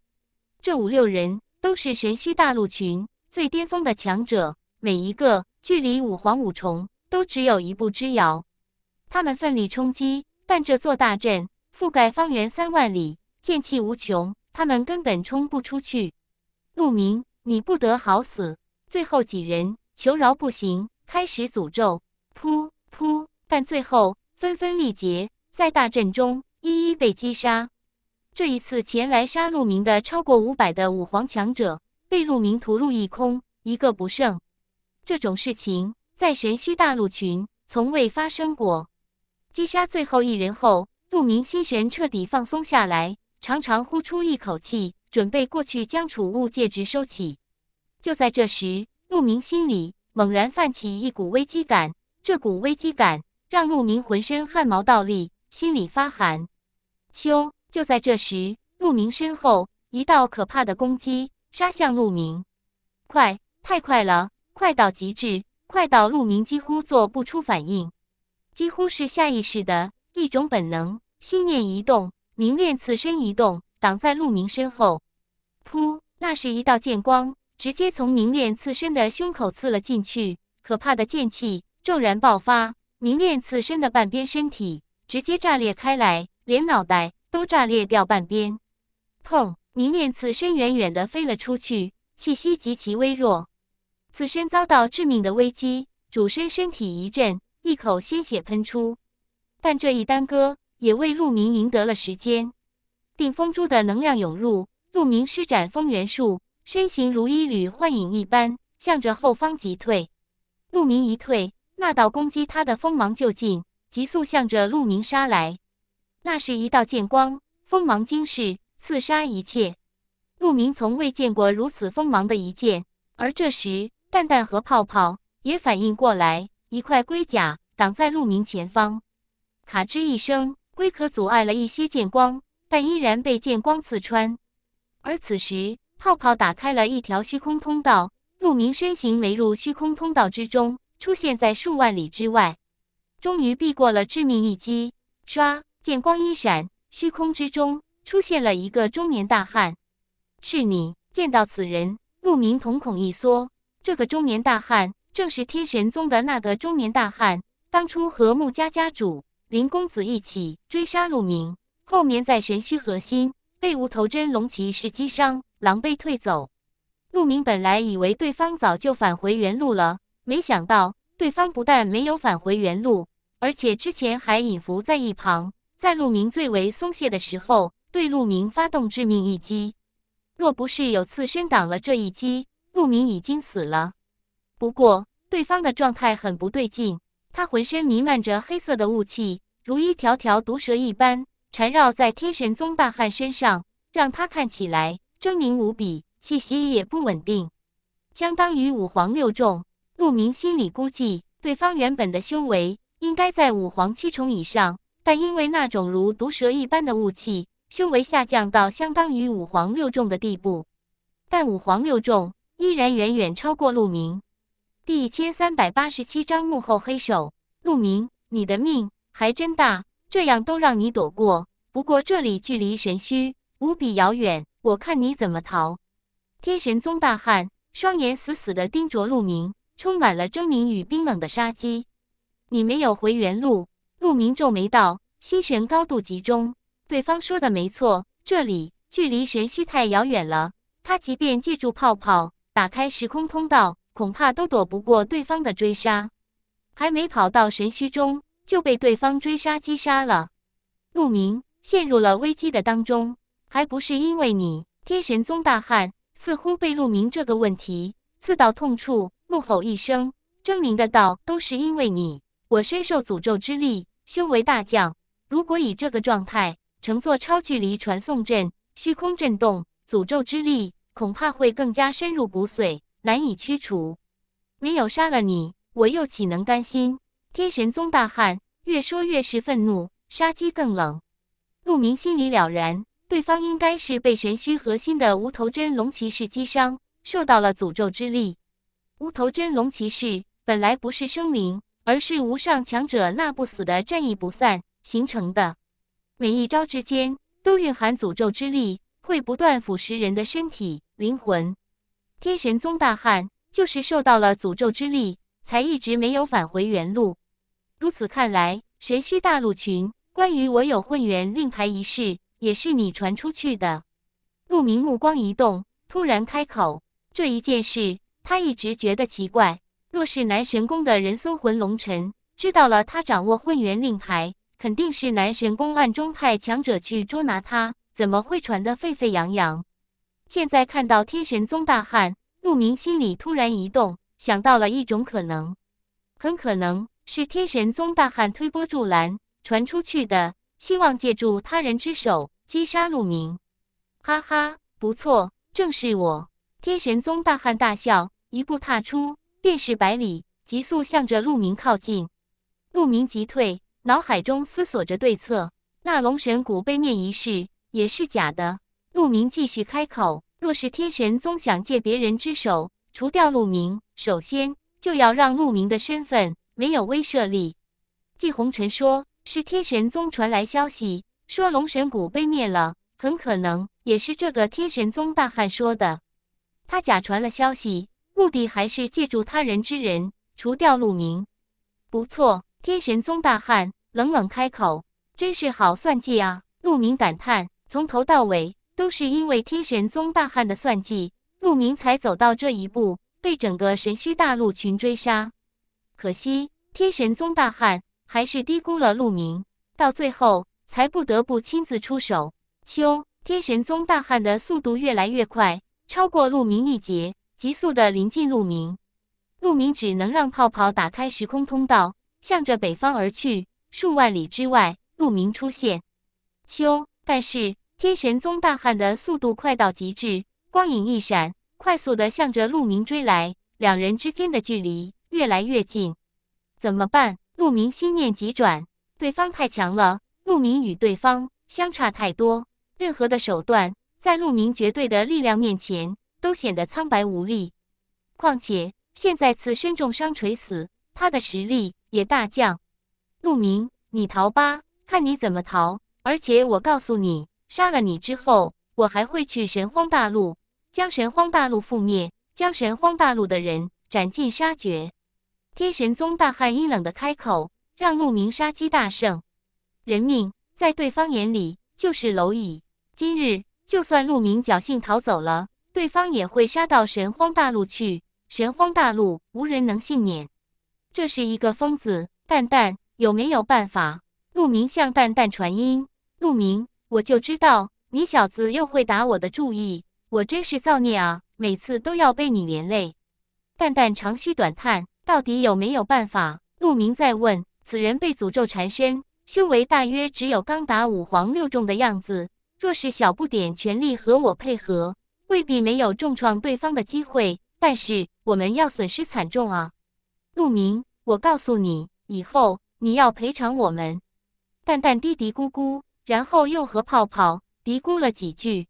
S1: 这五六人都是神虚大陆群最巅峰的强者，每一个距离五皇五重都只有一步之遥。他们奋力冲击，但这座大阵覆盖方圆三万里，剑气无穷。他们根本冲不出去。鹿明，你不得好死！最后几人求饶不行，开始诅咒，噗噗，但最后纷纷力竭，在大阵中一一被击杀。这一次前来杀鹿明的超过五百的五皇强者，被鹿明屠戮一空，一个不剩。这种事情在神虚大陆群从未发生过。击杀最后一人后，鹿明心神彻底放松下来。常常呼出一口气，准备过去将储物戒指收起。就在这时，陆明心里猛然泛起一股危机感，这股危机感让陆明浑身汗毛倒立，心里发寒。秋，就在这时，陆明身后一道可怕的攻击杀向陆明。快，太快了，快到极致，快到陆明几乎做不出反应，几乎是下意识的一种本能，心念一动。凝练刺身一动，挡在陆明身后。噗！那是一道剑光，直接从凝练刺身的胸口刺了进去。可怕的剑气骤然爆发，凝练刺身的半边身体直接炸裂开来，连脑袋都炸裂掉半边。砰！凝练刺身远远地飞了出去，气息极其微弱。自身遭到致命的危机，主身身体一震，一口鲜血喷出。但这一耽搁。也为鹿鸣赢得了时间。定风珠的能量涌入，鹿鸣施展风元素，身形如一缕幻影一般，向着后方急退。鹿鸣一退，那道攻击他的锋芒就近急速向着鹿鸣杀来。那是一道剑光，锋芒惊世，刺杀一切。鹿鸣从未见过如此锋芒的一剑。而这时，蛋蛋和泡泡也反应过来，一块龟甲挡在鹿鸣前方，咔吱一声。龟壳阻碍了一些剑光，但依然被剑光刺穿。而此时，泡泡打开了一条虚空通道，陆明身形没入虚空通道之中，出现在数万里之外，终于避过了致命一击。唰，剑光一闪，虚空之中出现了一个中年大汉。是你？见到此人，陆明瞳孔一缩，这个中年大汉正是天神宗的那个中年大汉，当初和穆家家主。林公子一起追杀陆明，后面在神虚核心被无头真龙骑士击伤，狼狈退走。陆明本来以为对方早就返回原路了，没想到对方不但没有返回原路，而且之前还隐伏在一旁，在陆明最为松懈的时候，对陆明发动致命一击。若不是有刺身挡了这一击，陆明已经死了。不过对方的状态很不对劲。他浑身弥漫着黑色的雾气，如一条条毒蛇一般缠绕在天神宗大汉身上，让他看起来狰狞无比，气息也不稳定，相当于五黄六重。陆明心里估计，对方原本的修为应该在五黄七重以上，但因为那种如毒蛇一般的雾气，修为下降到相当于五黄六重的地步，但五黄六重依然远远超过陆明。第一千三百八十七章幕后黑手。陆明，你的命还真大，这样都让你躲过。不过这里距离神虚无比遥远，我看你怎么逃。天神宗大汉双眼死死地盯着陆明，充满了狰狞与冰冷的杀机。你没有回原路。陆明皱眉道，心神高度集中。对方说的没错，这里距离神虚太遥远了。他即便借助泡泡打开时空通道。恐怕都躲不过对方的追杀，还没跑到神虚中就被对方追杀击杀了。陆明陷入了危机的当中，还不是因为你？天神宗大汉似乎被陆明这个问题刺到痛处，怒吼一声，狰狞的道：“都是因为你，我深受诅咒之力，修为大降。如果以这个状态乘坐超距离传送阵，虚空震动，诅咒之力恐怕会更加深入骨髓。”难以驱除，没有杀了你，我又岂能甘心？天神宗大汉越说越是愤怒，杀机更冷。陆明心里了然，对方应该是被神虚核心的无头真龙骑士击伤，受到了诅咒之力。无头真龙骑士本来不是生灵，而是无上强者那不死的战意不散形成的，每一招之间都蕴含诅咒之力，会不断腐蚀人的身体、灵魂。天神宗大汉就是受到了诅咒之力，才一直没有返回原路。如此看来，神虚大陆群关于我有混元令牌一事，也是你传出去的。陆明目光一动，突然开口：“这一件事，他一直觉得奇怪。若是南神宫的人搜魂龙尘知道了他掌握混元令牌，肯定是南神宫暗中派强者去捉拿他，怎么会传得沸沸扬扬？”现在看到天神宗大汉陆明心里突然一动，想到了一种可能，很可能是天神宗大汉推波助澜传出去的，希望借助他人之手击杀陆明。哈哈，不错，正是我！天神宗大汉大笑，一步踏出，便是百里，急速向着陆明靠近。陆明急退，脑海中思索着对策。那龙神谷被面一事也是假的。陆明继续开口：“若是天神宗想借别人之手除掉陆明，首先就要让陆明的身份没有威慑力。”季红尘说：“是天神宗传来消息，说龙神谷被灭了，很可能也是这个天神宗大汉说的。他假传了消息，目的还是借助他人之人除掉陆明。不错，天神宗大汉冷冷开口，真是好算计啊！”陆明感叹：“从头到尾。”都是因为天神宗大汉的算计，陆明才走到这一步，被整个神虚大陆群追杀。可惜天神宗大汉还是低估了陆明，到最后才不得不亲自出手。秋，天神宗大汉的速度越来越快，超过陆明一截，急速的临近陆明。陆明只能让泡泡打开时空通道，向着北方而去。数万里之外，陆明出现。秋，但是。天神宗大汉的速度快到极致，光影一闪，快速的向着陆明追来，两人之间的距离越来越近。怎么办？陆明心念急转，对方太强了，陆明与对方相差太多，任何的手段在陆明绝对的力量面前都显得苍白无力。况且现在此身重伤垂死，他的实力也大降。陆明，你逃吧，看你怎么逃！而且我告诉你。杀了你之后，我还会去神荒大陆，将神荒大陆覆灭，将神荒大陆的人斩尽杀绝。天神宗大汉阴冷的开口，让陆明杀机大圣，人命在对方眼里就是蝼蚁。今日就算陆明侥幸逃走了，对方也会杀到神荒大陆去，神荒大陆无人能幸免。这是一个疯子，蛋蛋有没有办法？陆明向蛋蛋传音。陆明。我就知道你小子又会打我的注意，我真是造孽啊！每次都要被你连累。蛋蛋长吁短叹，到底有没有办法？鹿鸣再问，此人被诅咒缠身，修为大约只有刚达五黄六重的样子。若是小不点全力和我配合，未必没有重创对方的机会。但是我们要损失惨重啊！鹿鸣，我告诉你，以后你要赔偿我们。蛋蛋嘀嘀咕咕。然后又和泡泡嘀咕了几句。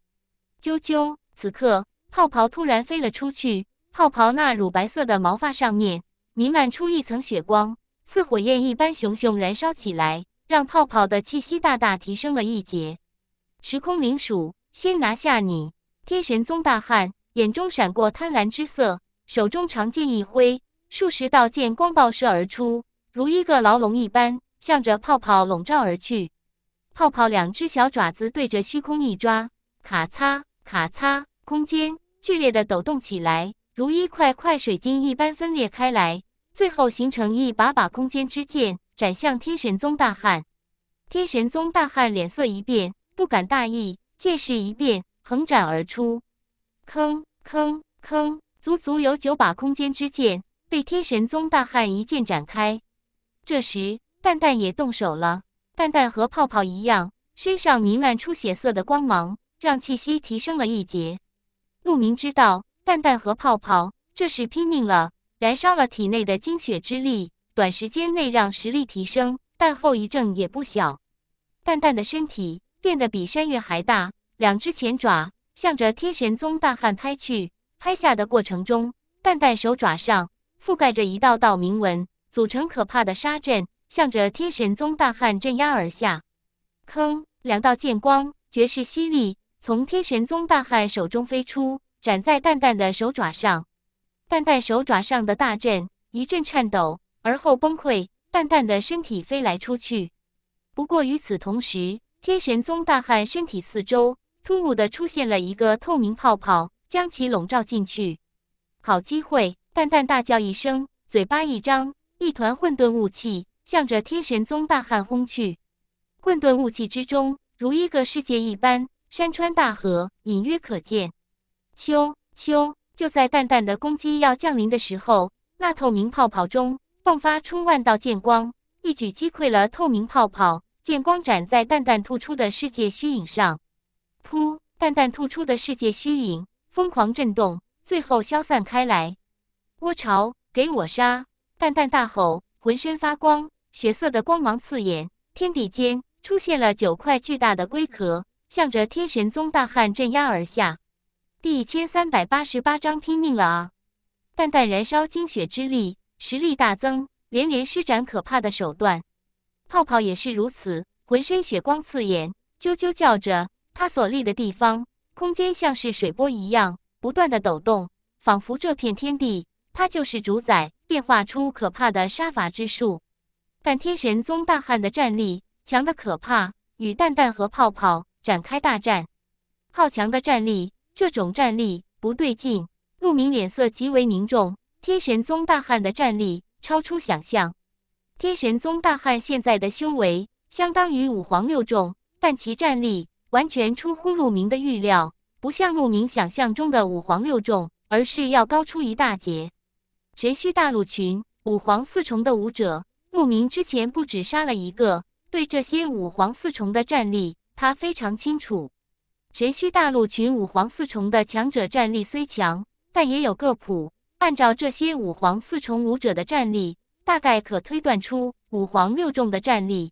S1: 啾啾！此刻，泡泡突然飞了出去。泡泡那乳白色的毛发上面弥漫出一层血光，似火焰一般熊熊燃烧起来，让泡泡的气息大大提升了一截。时空灵鼠，先拿下你！天神宗大汉眼中闪过贪婪之色，手中长剑一挥，数十道剑光爆射而出，如一个牢笼一般，向着泡泡笼罩而去。泡泡两只小爪子对着虚空一抓，咔嚓咔嚓，空间剧烈的抖动起来，如一块块水晶一般分裂开来，最后形成一把把空间之剑，斩向天神宗大汉。天神宗大汉脸色一变，不敢大意，剑势一变，横斩而出。铿铿铿，足足有九把空间之剑被天神宗大汉一剑斩开。这时，蛋蛋也动手了。蛋蛋和泡泡一样，身上弥漫出血色的光芒，让气息提升了一截。陆明知道，蛋蛋和泡泡这是拼命了，燃烧了体内的精血之力，短时间内让实力提升，但后遗症也不小。蛋蛋的身体变得比山岳还大，两只前爪向着天神宗大汉拍去，拍下的过程中，蛋蛋手爪上覆盖着一道道铭文，组成可怕的杀阵。向着天神宗大汉镇压而下，坑，两道剑光绝世犀利，从天神宗大汉手中飞出，斩在蛋蛋的手爪上。蛋蛋手爪上的大阵一阵颤抖，而后崩溃。蛋蛋的身体飞来出去。不过与此同时，天神宗大汉身体四周突兀的出现了一个透明泡泡，将其笼罩进去。好机会！蛋蛋大叫一声，嘴巴一张，一团混沌雾气。向着天神宗大汉轰去，混沌雾气之中，如一个世界一般，山川大河隐约可见。秋秋，就在淡淡的攻击要降临的时候，那透明泡泡中迸发出万道剑光，一举击溃了透明泡泡。剑光斩在淡淡吐出的世界虚影上，噗！淡淡吐出的世界虚影疯狂震动，最后消散开来。窝巢，给我杀！淡淡大吼，浑身发光。血色的光芒刺眼，天地间出现了九块巨大的龟壳，向着天神宗大汉镇压而下。第一千三百八十八章拼命了啊！淡淡燃烧精血之力，实力大增，连连施展可怕的手段。泡泡也是如此，浑身血光刺眼，啾啾叫着。他所立的地方，空间像是水波一样不断的抖动，仿佛这片天地，他就是主宰，变化出可怕的杀伐之术。但天神宗大汉的战力强得可怕，与蛋蛋和泡泡展开大战。好强的战力！这种战力不对劲。陆明脸色极为凝重。天神宗大汉的战力超出想象。天神宗大汉现在的修为相当于五皇六重，但其战力完全出乎陆明的预料，不像陆明想象中的五皇六重，而是要高出一大截。神虚大陆群五皇四重的武者。陆明之前不止杀了一个，对这些五皇四重的战力，他非常清楚。神虚大陆群五皇四重的强者战力虽强，但也有个谱。按照这些五皇四重武者的战力，大概可推断出五皇六重的战力。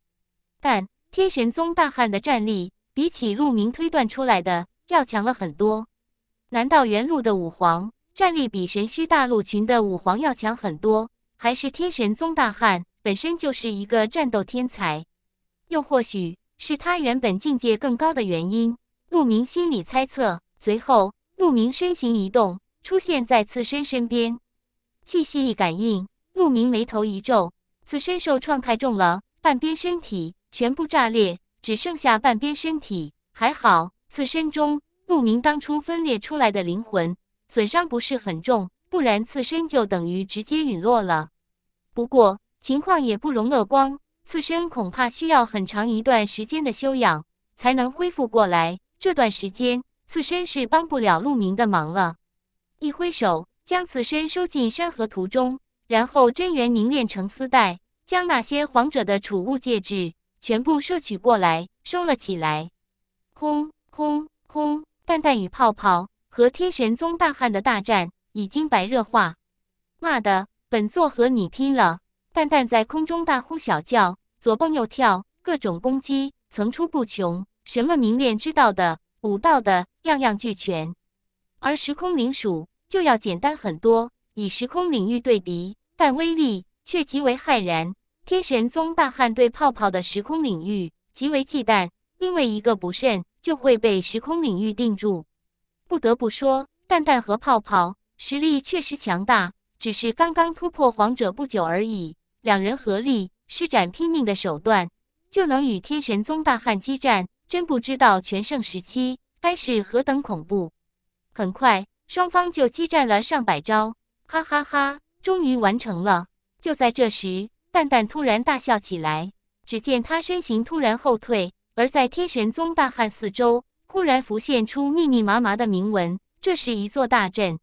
S1: 但天神宗大汉的战力，比起陆明推断出来的要强了很多。难道原路的五皇战力比神虚大陆群的五皇要强很多？还是天神宗大汉？本身就是一个战斗天才，又或许是他原本境界更高的原因。陆明心里猜测。随后，陆明身形一动，出现在刺身身边。气息一感应，陆明眉头一皱，刺身受创太重了，半边身体全部炸裂，只剩下半边身体。还好，刺身中陆明当初分裂出来的灵魂损伤不是很重，不然刺身就等于直接陨落了。不过。情况也不容乐观，刺身恐怕需要很长一段时间的修养才能恢复过来。这段时间，刺身是帮不了陆明的忙了。一挥手，将刺身收进山河图中，然后真元凝练成丝带，将那些皇者的储物戒指全部摄取过来，收了起来。轰轰轰！蛋蛋与泡泡和天神宗大汉的大战已经白热化，妈的，本座和你拼了！蛋蛋在空中大呼小叫，左蹦右跳，各种攻击层出不穷，什么明练之道的、武道的，样样俱全。而时空灵鼠就要简单很多，以时空领域对敌，但威力却极为骇然。天神宗大汉对泡泡的时空领域极为忌惮，因为一个不慎就会被时空领域定住。不得不说，蛋蛋和泡泡实力确实强大，只是刚刚突破皇者不久而已。两人合力施展拼命的手段，就能与天神宗大汉激战。真不知道全盛时期该是何等恐怖！很快，双方就激战了上百招。哈哈哈，终于完成了！就在这时，蛋蛋突然大笑起来。只见他身形突然后退，而在天神宗大汉四周，忽然浮现出密密麻麻的铭文。这是一座大阵。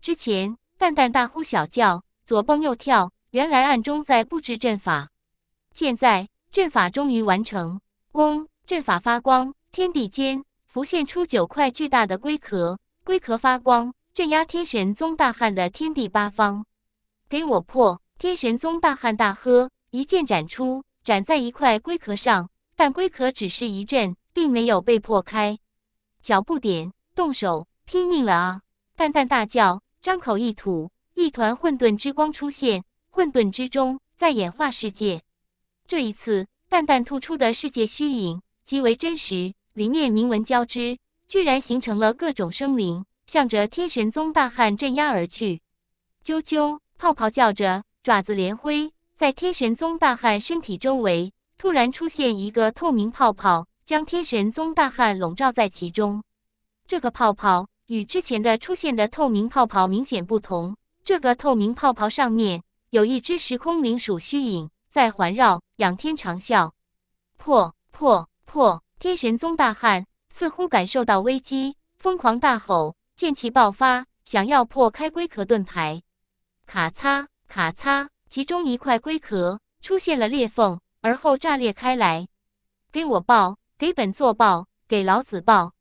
S1: 之前，蛋蛋大呼小叫，左蹦右跳。原来暗中在布置阵法，现在阵法终于完成。嗡，阵法发光，天地间浮现出九块巨大的龟壳，龟壳发光，镇压天神宗大汉的天地八方。给我破！天神宗大汉大喝，一剑斩出，斩在一块龟壳上，但龟壳只是一阵，并没有被破开。小不点，动手，拼命了啊！淡淡大叫，张口一吐，一团混沌之光出现。混沌之中，在演化世界。这一次，淡淡突出的世界虚影极为真实，里面铭文交织，居然形成了各种生灵，向着天神宗大汉镇压而去。啾啾，泡泡叫着，爪子连挥，在天神宗大汉身体周围突然出现一个透明泡泡，将天神宗大汉笼罩在其中。这个泡泡与之前的出现的透明泡泡明显不同，这个透明泡泡上面。有一只时空灵鼠虚影在环绕，仰天长啸。破破破！天神宗大汉似乎感受到危机，疯狂大吼，剑气爆发，想要破开龟壳盾牌。咔嚓咔嚓，其中一块龟壳出现了裂缝，而后炸裂开来。给我爆！给本座爆！给老子爆！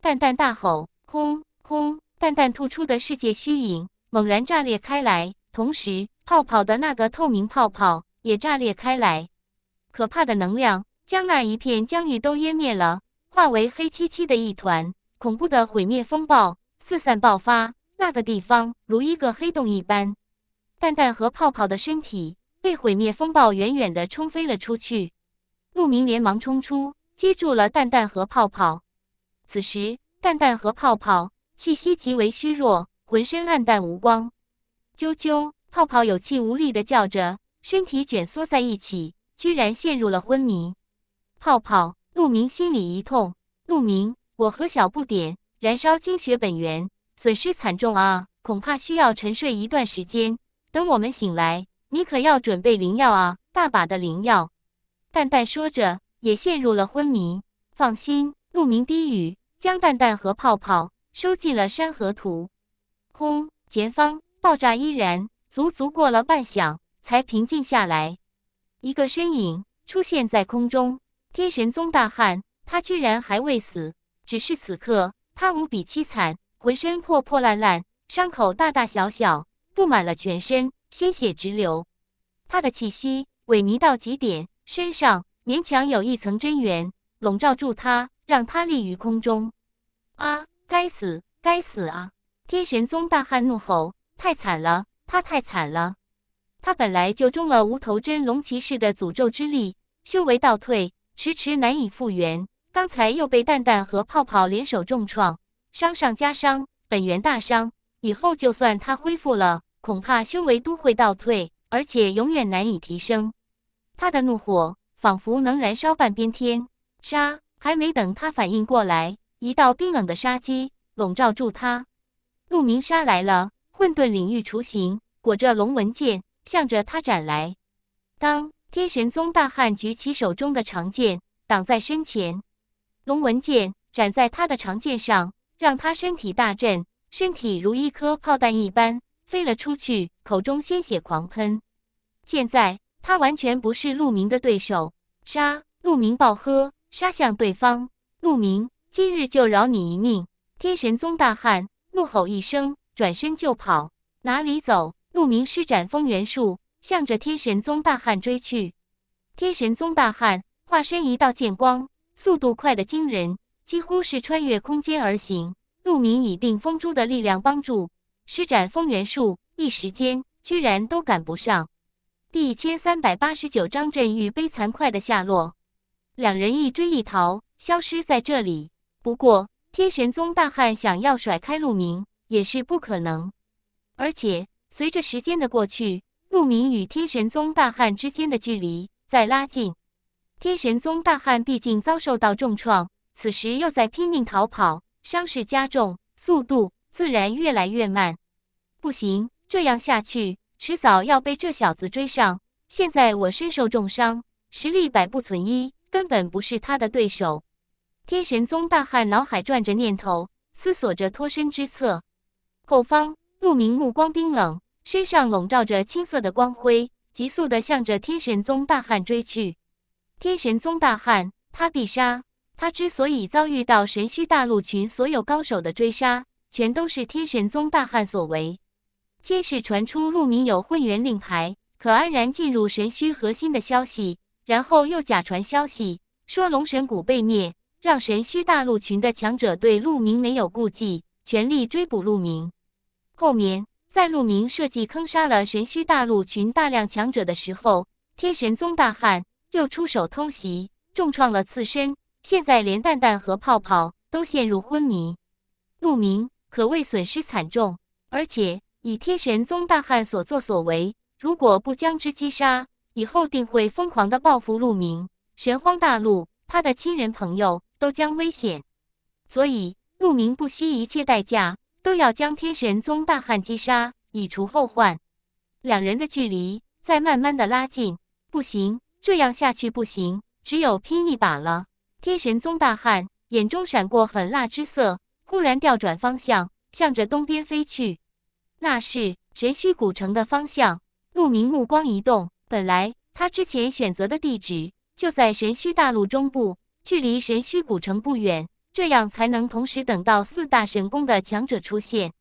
S1: 蛋蛋大吼，轰轰！蛋蛋吐出的世界虚影猛然炸裂开来。同时，泡泡的那个透明泡泡也炸裂开来，可怕的能量将那一片疆域都湮灭了，化为黑漆漆的一团。恐怖的毁灭风暴四散爆发，那个地方如一个黑洞一般。蛋蛋和泡泡的身体被毁灭风暴远远的冲飞了出去，陆明连忙冲出，接住了蛋蛋和泡泡。此时，蛋蛋和泡泡气息极为虚弱，浑身暗淡无光。啾啾，泡泡有气无力地叫着，身体卷缩在一起，居然陷入了昏迷。泡泡，陆明心里一痛。陆明，我和小不点燃烧精血本源，损失惨重啊，恐怕需要沉睡一段时间。等我们醒来，你可要准备灵药啊，大把的灵药。蛋蛋说着，也陷入了昏迷。放心，陆明低语，将蛋蛋和泡泡收进了山河图。轰！前方。爆炸依然足足过了半响才平静下来，一个身影出现在空中。天神宗大汉，他居然还未死，只是此刻他无比凄惨，浑身破破烂烂，伤口大大小小布满了全身，鲜血直流。他的气息萎靡到极点，身上勉强有一层真元笼罩住他，让他立于空中。啊！该死，该死啊！天神宗大汉怒吼。太惨了，他太惨了，他本来就中了无头真龙骑士的诅咒之力，修为倒退，迟迟难以复原。刚才又被蛋蛋和泡泡联手重创，伤上加伤，本源大伤。以后就算他恢复了，恐怕修为都会倒退，而且永远难以提升。他的怒火仿佛能燃烧半边天，杀！还没等他反应过来，一道冰冷的杀机笼罩住他，陆明杀来了。混沌领域雏形裹着龙纹剑向着他斩来。当天神宗大汉举起手中的长剑挡在身前，龙纹剑斩在他的长剑上，让他身体大震，身体如一颗炮弹一般飞了出去，口中鲜血狂喷。现在他完全不是陆明的对手，杀！陆明暴喝，杀向对方。陆明，今日就饶你一命！天神宗大汉怒吼一声。转身就跑，哪里走？鹿鸣施展风元术，向着天神宗大汉追去。天神宗大汉化身一道剑光，速度快得惊人，几乎是穿越空间而行。鹿鸣以定风珠的力量帮助施展风元术，一时间居然都赶不上。第一千三百八十九章镇狱悲残块的下落，两人一追一逃，消失在这里。不过天神宗大汉想要甩开鹿鸣。也是不可能，而且随着时间的过去，陆明与天神宗大汉之间的距离在拉近。天神宗大汉毕竟遭受到重创，此时又在拼命逃跑，伤势加重，速度自然越来越慢。不行，这样下去迟早要被这小子追上。现在我身受重伤，实力百不存一，根本不是他的对手。天神宗大汉脑海转着念头，思索着脱身之策。后方，陆明目光冰冷，身上笼罩着青色的光辉，急速地向着天神宗大汉追去。天神宗大汉，他必杀。他之所以遭遇到神虚大陆群所有高手的追杀，全都是天神宗大汉所为。先是传出陆明有混元令牌，可安然进入神虚核心的消息，然后又假传消息说龙神谷被灭，让神虚大陆群的强者对陆明没有顾忌，全力追捕陆明。后面在陆明设计坑杀了神虚大陆群大量强者的时候，天神宗大汉又出手偷袭，重创了自身。现在连蛋蛋和泡泡都陷入昏迷，陆明可谓损失惨重。而且以天神宗大汉所作所为，如果不将之击杀，以后定会疯狂的报复陆明。神荒大陆，他的亲人朋友都将危险。所以陆明不惜一切代价。都要将天神宗大汉击杀，以除后患。两人的距离在慢慢的拉近，不行，这样下去不行，只有拼一把了。天神宗大汉眼中闪过狠辣之色，忽然调转方向，向着东边飞去，那是神虚古城的方向。陆明目光一动，本来他之前选择的地址就在神虚大陆中部，距离神虚古城不远。这样才能同时等到四大神功的强者出现。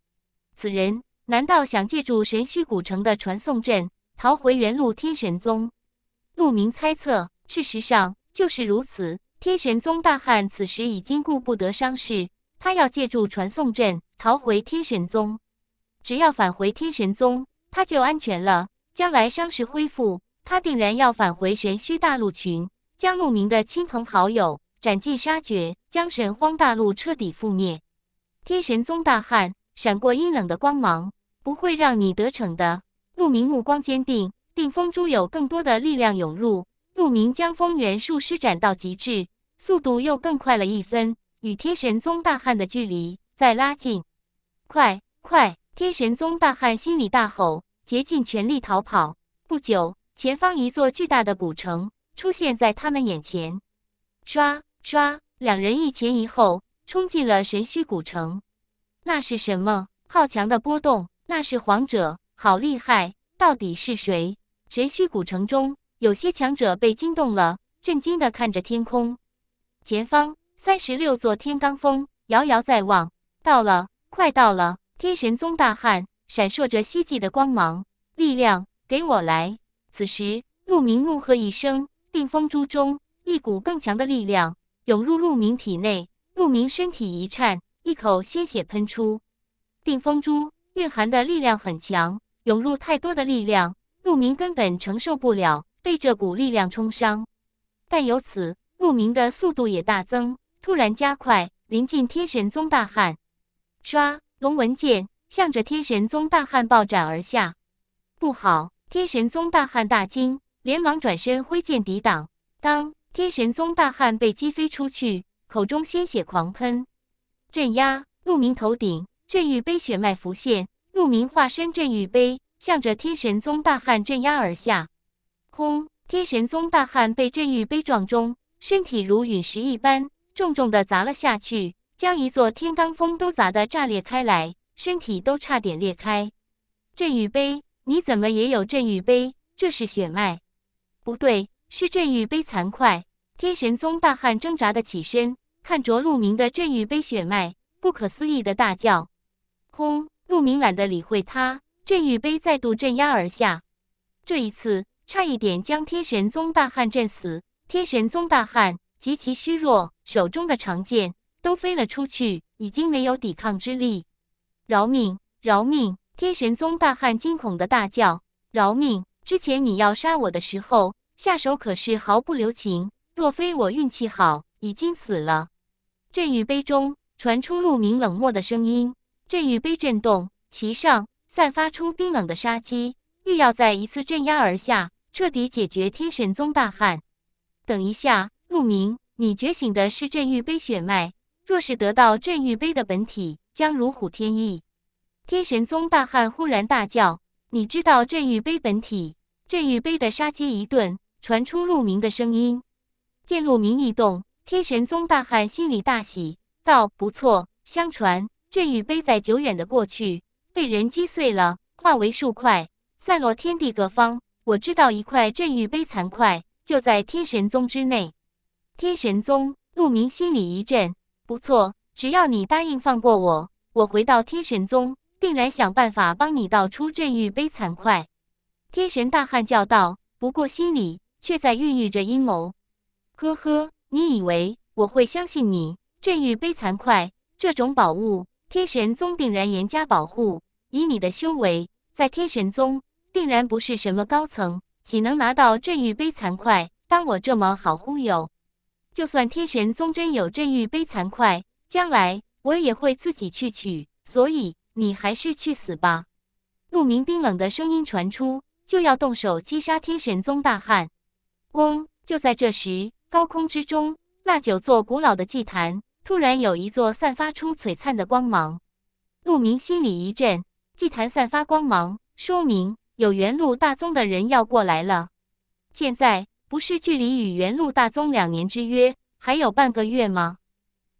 S1: 此人难道想借助神虚古城的传送阵逃回原路天神宗？陆明猜测，事实上就是如此。天神宗大汉此时已经顾不得伤势，他要借助传送阵逃回天神宗。只要返回天神宗，他就安全了。将来伤势恢复，他定然要返回神虚大陆群，将陆明的亲朋好友斩尽杀绝。将神荒大陆彻底覆灭。天神宗大汉闪过阴冷的光芒，不会让你得逞的。陆明目光坚定，定风珠有更多的力量涌入。陆明将风元素施展到极致，速度又更快了一分，与天神宗大汉的距离在拉近。快快！天神宗大汉心里大吼，竭尽全力逃跑。不久，前方一座巨大的古城出现在他们眼前。抓抓！两人一前一后冲进了神虚古城。那是什么？好强的波动！那是皇者，好厉害！到底是谁？神虚古城中，有些强者被惊动了，震惊的看着天空。前方三十六座天罡峰遥遥在望，到了，快到了！天神宗大汉闪烁着希冀的光芒，力量给我来！此时，陆明怒喝一声，定风珠中一股更强的力量。涌入鹿鸣体内，鹿鸣身体一颤，一口鲜血喷出。定风珠蕴含的力量很强，涌入太多的力量，鹿鸣根本承受不了，被这股力量冲伤。但由此，鹿鸣的速度也大增，突然加快，临近天神宗大汉，唰，龙纹剑向着天神宗大汉暴斩而下。不好！天神宗大汉大惊，连忙转身挥剑抵挡。当。天神宗大汉被击飞出去，口中鲜血狂喷。镇压鹿鸣头顶，镇狱碑血脉浮现，鹿鸣化身镇狱碑，向着天神宗大汉镇压而下。轰！天神宗大汉被镇狱碑撞中，身体如陨石一般，重重的砸了下去，将一座天罡峰都砸得炸裂开来，身体都差点裂开。镇狱碑，你怎么也有镇狱碑？这是血脉？不对。是镇狱碑残块，天神宗大汉挣扎的起身，看着陆明的镇狱碑血脉，不可思议的大叫。轰！陆明懒得理会他，镇狱碑再度镇压而下，这一次差一点将天神宗大汉震死。天神宗大汉极其虚弱，手中的长剑都飞了出去，已经没有抵抗之力。饶命！饶命！天神宗大汉惊恐的大叫。饶命！之前你要杀我的时候。下手可是毫不留情，若非我运气好，已经死了。镇狱碑中传出陆明冷漠的声音，镇狱碑震动，其上散发出冰冷的杀机，欲要在一次镇压而下，彻底解决天神宗大汉。等一下，陆明，你觉醒的是镇狱碑血脉，若是得到镇狱碑的本体，将如虎添翼。天神宗大汉忽然大叫：“你知道镇狱碑本体？”镇狱碑的杀机一顿。传出鹿鸣的声音，见鹿鸣异动，天神宗大汉心里大喜，道：“不错，相传镇玉碑在久远的过去被人击碎了，化为数块，散落天地各方。我知道一块镇玉碑残块就在天神宗之内。”天神宗鹿鸣心里一震，不错，只要你答应放过我，我回到天神宗，定然想办法帮你盗出镇玉碑残块。”天神大汉叫道：“不过心里。”却在孕育着阴谋。呵呵，你以为我会相信你？镇狱悲残块这种宝物，天神宗定然严加保护。以你的修为，在天神宗定然不是什么高层，岂能拿到镇狱悲残块？当我这么好忽悠？就算天神宗真有镇狱悲残块，将来我也会自己去取。所以你还是去死吧！陆明冰冷的声音传出，就要动手击杀天神宗大汉。嗡！就在这时，高空之中，那九座古老的祭坛突然有一座散发出璀璨的光芒。陆明心里一震，祭坛散发光芒，说明有元路大宗的人要过来了。现在不是距离与元路大宗两年之约还有半个月吗？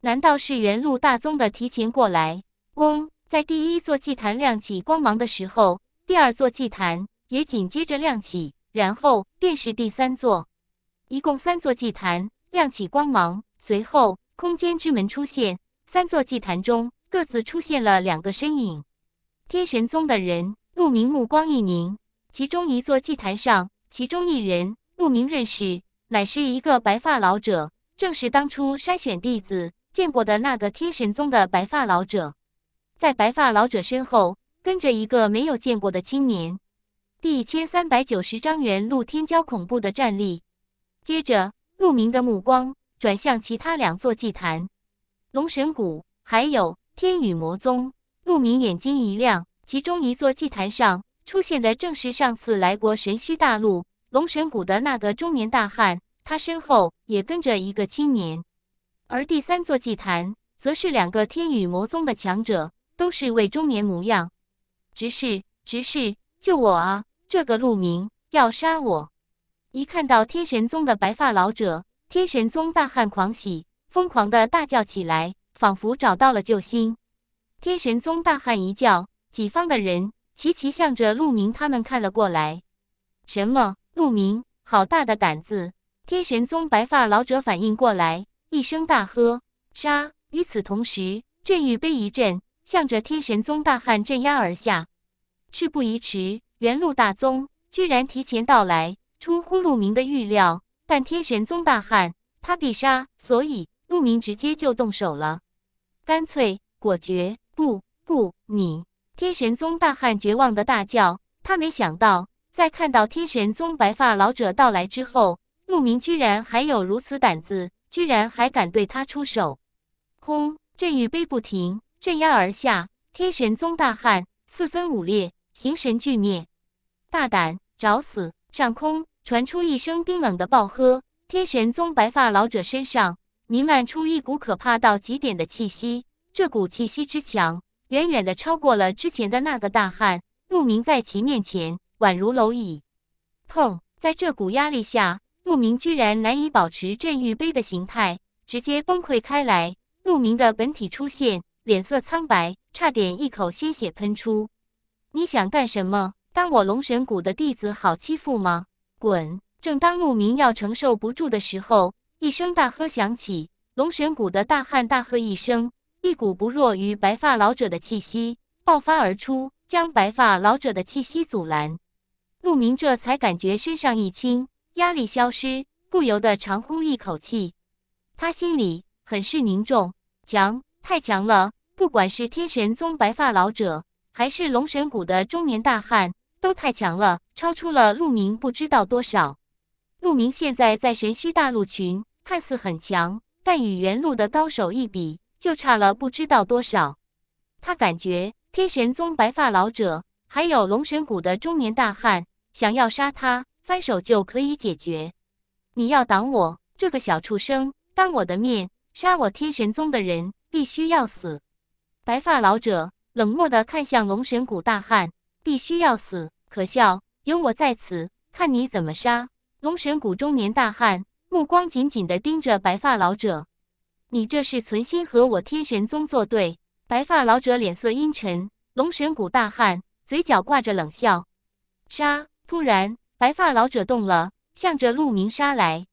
S1: 难道是元路大宗的提前过来？嗡！在第一座祭坛亮起光芒的时候，第二座祭坛也紧接着亮起。然后便是第三座，一共三座祭坛亮起光芒，随后空间之门出现，三座祭坛中各自出现了两个身影。天神宗的人陆明目光一凝，其中一座祭坛上，其中一人陆明认识，乃是一个白发老者，正是当初筛选弟子见过的那个天神宗的白发老者。在白发老者身后跟着一个没有见过的青年。第一千三百九十章，原路天骄恐怖的战力。接着，陆明的目光转向其他两座祭坛，龙神谷，还有天宇魔宗。陆明眼睛一亮，其中一座祭坛上出现的正是上次来过神虚大陆龙神谷的那个中年大汉，他身后也跟着一个青年。而第三座祭坛，则是两个天宇魔宗的强者，都是位中年模样。执事，执事，救我啊！这个陆明要杀我！一看到天神宗的白发老者，天神宗大汉狂喜，疯狂的大叫起来，仿佛找到了救星。天神宗大汉一叫，己方的人齐齐向着陆明他们看了过来。什么？陆明，好大的胆子！天神宗白发老者反应过来，一声大喝：“杀！”与此同时，镇狱碑一震，向着天神宗大汉镇压而下。事不宜迟。元禄大宗居然提前到来，出乎陆明的预料。但天神宗大汉，他必杀，所以陆明直接就动手了，干脆果决。不不，你！天神宗大汉绝望的大叫，他没想到，在看到天神宗白发老者到来之后，陆明居然还有如此胆子，居然还敢对他出手！轰！震雨悲不停镇压而下，天神宗大汉四分五裂，形神俱灭。大胆，找死！上空传出一声冰冷的暴喝，天神宗白发老者身上弥漫出一股可怕到极点的气息。这股气息之强，远远的超过了之前的那个大汉。陆明在其面前，宛如蝼蚁。砰！在这股压力下，陆明居然难以保持镇狱碑的形态，直接崩溃开来。陆明的本体出现，脸色苍白，差点一口鲜血喷出。你想干什么？当我龙神谷的弟子好欺负吗？滚！正当牧民要承受不住的时候，一声大喝响起，龙神谷的大汉大喝一声，一股不弱于白发老者的气息爆发而出，将白发老者的气息阻拦。牧民这才感觉身上一轻，压力消失，不由得长呼一口气。他心里很是凝重，强，太强了！不管是天神宗白发老者，还是龙神谷的中年大汉。都太强了，超出了陆明不知道多少。陆明现在在神虚大陆群，看似很强，但与原路的高手一比，就差了不知道多少。他感觉天神宗白发老者，还有龙神谷的中年大汉，想要杀他，翻手就可以解决。你要挡我，这个小畜生，当我的面杀我天神宗的人，必须要死。白发老者冷漠地看向龙神谷大汉。必须要死！可笑，有我在此，看你怎么杀！龙神谷中年大汉目光紧紧地盯着白发老者，你这是存心和我天神宗作对！白发老者脸色阴沉，龙神谷大汉嘴角挂着冷笑，杀！突然，白发老者动了，向着陆明杀来。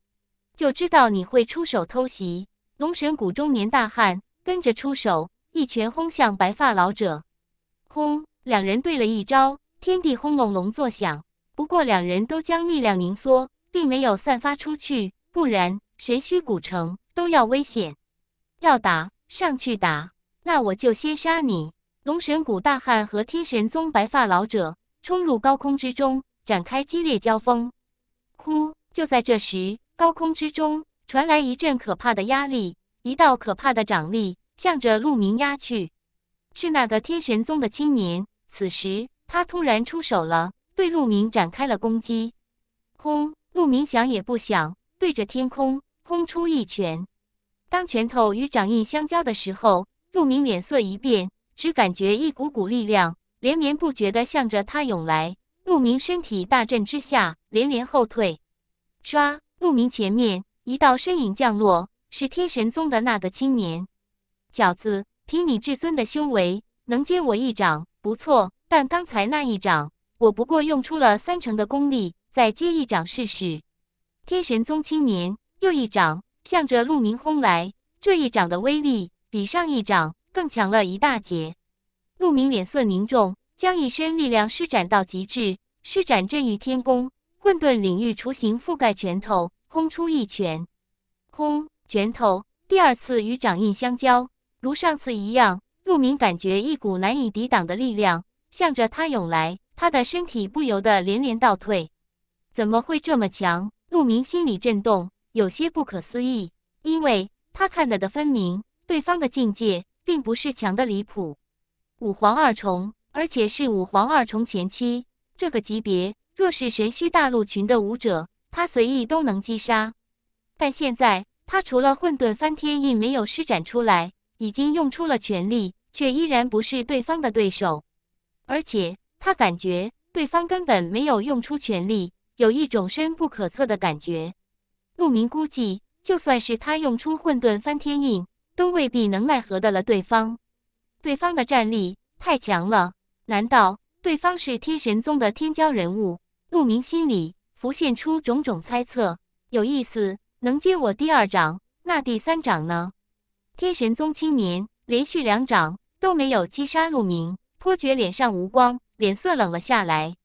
S1: 就知道你会出手偷袭！龙神谷中年大汉跟着出手，一拳轰向白发老者，轰！两人对了一招，天地轰隆隆作响。不过，两人都将力量凝缩，并没有散发出去，不然谁虚古城都要危险。要打，上去打！那我就先杀你！龙神谷大汉和天神宗白发老者冲入高空之中，展开激烈交锋。呼！就在这时，高空之中传来一阵可怕的压力，一道可怕的掌力向着陆明压去。是那个天神宗的青年。此时，他突然出手了，对陆明展开了攻击。轰！陆明想也不想，对着天空轰出一拳。当拳头与掌印相交的时候，陆明脸色一变，只感觉一股股力量连绵不绝的向着他涌来。陆明身体大震之下，连连后退。唰！陆明前面一道身影降落，是天神宗的那个青年。小子，凭你至尊的修为，能接我一掌？不错，但刚才那一掌，我不过用出了三成的功力。再接一掌试试。天神宗青年又一掌向着陆明轰来，这一掌的威力比上一掌更强了一大截。陆明脸色凝重，将一身力量施展到极致，施展震域天功，混沌领域雏形覆盖拳头，轰出一拳。轰！拳头第二次与掌印相交，如上次一样。陆明感觉一股难以抵挡的力量向着他涌来，他的身体不由得连连倒退。怎么会这么强？陆明心里震动，有些不可思议，因为他看得的分明，对方的境界并不是强的离谱，五皇二重，而且是五皇二重前期。这个级别，若是神虚大陆群的武者，他随意都能击杀。但现在他除了混沌翻天印没有施展出来，已经用出了全力。却依然不是对方的对手，而且他感觉对方根本没有用出全力，有一种深不可测的感觉。陆明估计，就算是他用出混沌翻天印，都未必能奈何得了对方。对方的战力太强了，难道对方是天神宗的天骄人物？陆明心里浮现出种种猜测。有意思，能接我第二掌，那第三掌呢？天神宗青年。连续两掌都没有击杀陆明，颇觉脸上无光，脸色冷了下来。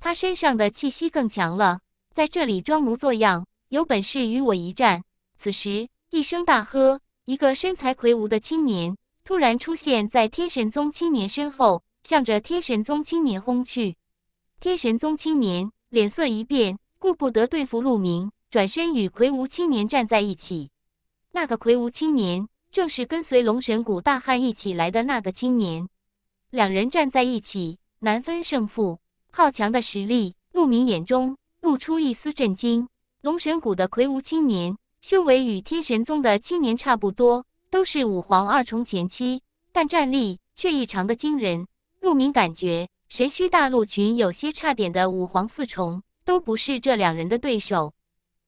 S1: 他身上的气息更强了，在这里装模作样，有本事与我一战。此时一声大喝，一个身材魁梧的青年突然出现在天神宗青年身后，向着天神宗青年轰去。天神宗青年脸色一变，顾不得对付陆明，转身与魁梧青年站在一起。那个魁梧青年。正是跟随龙神谷大汉一起来的那个青年，两人站在一起难分胜负。好强的实力，陆明眼中露出一丝震惊。龙神谷的魁梧青年，修为与天神宗的青年差不多，都是五皇二重前期，但战力却异常的惊人。陆明感觉，神虚大陆群有些差点的五皇四重，都不是这两人的对手。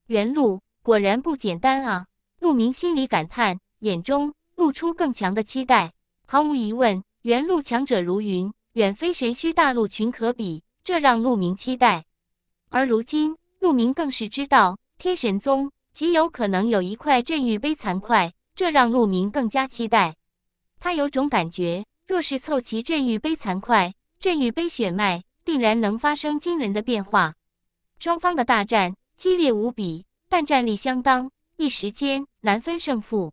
S1: 原路果然不简单啊！陆明心里感叹。眼中露出更强的期待。毫无疑问，原路强者如云，远非神虚大陆群可比，这让陆明期待。而如今，陆明更是知道天神宗极有可能有一块镇狱碑残块，这让陆明更加期待。他有种感觉，若是凑齐镇狱碑残块，镇狱碑血脉定然能发生惊人的变化。双方的大战激烈无比，但战力相当，一时间难分胜负。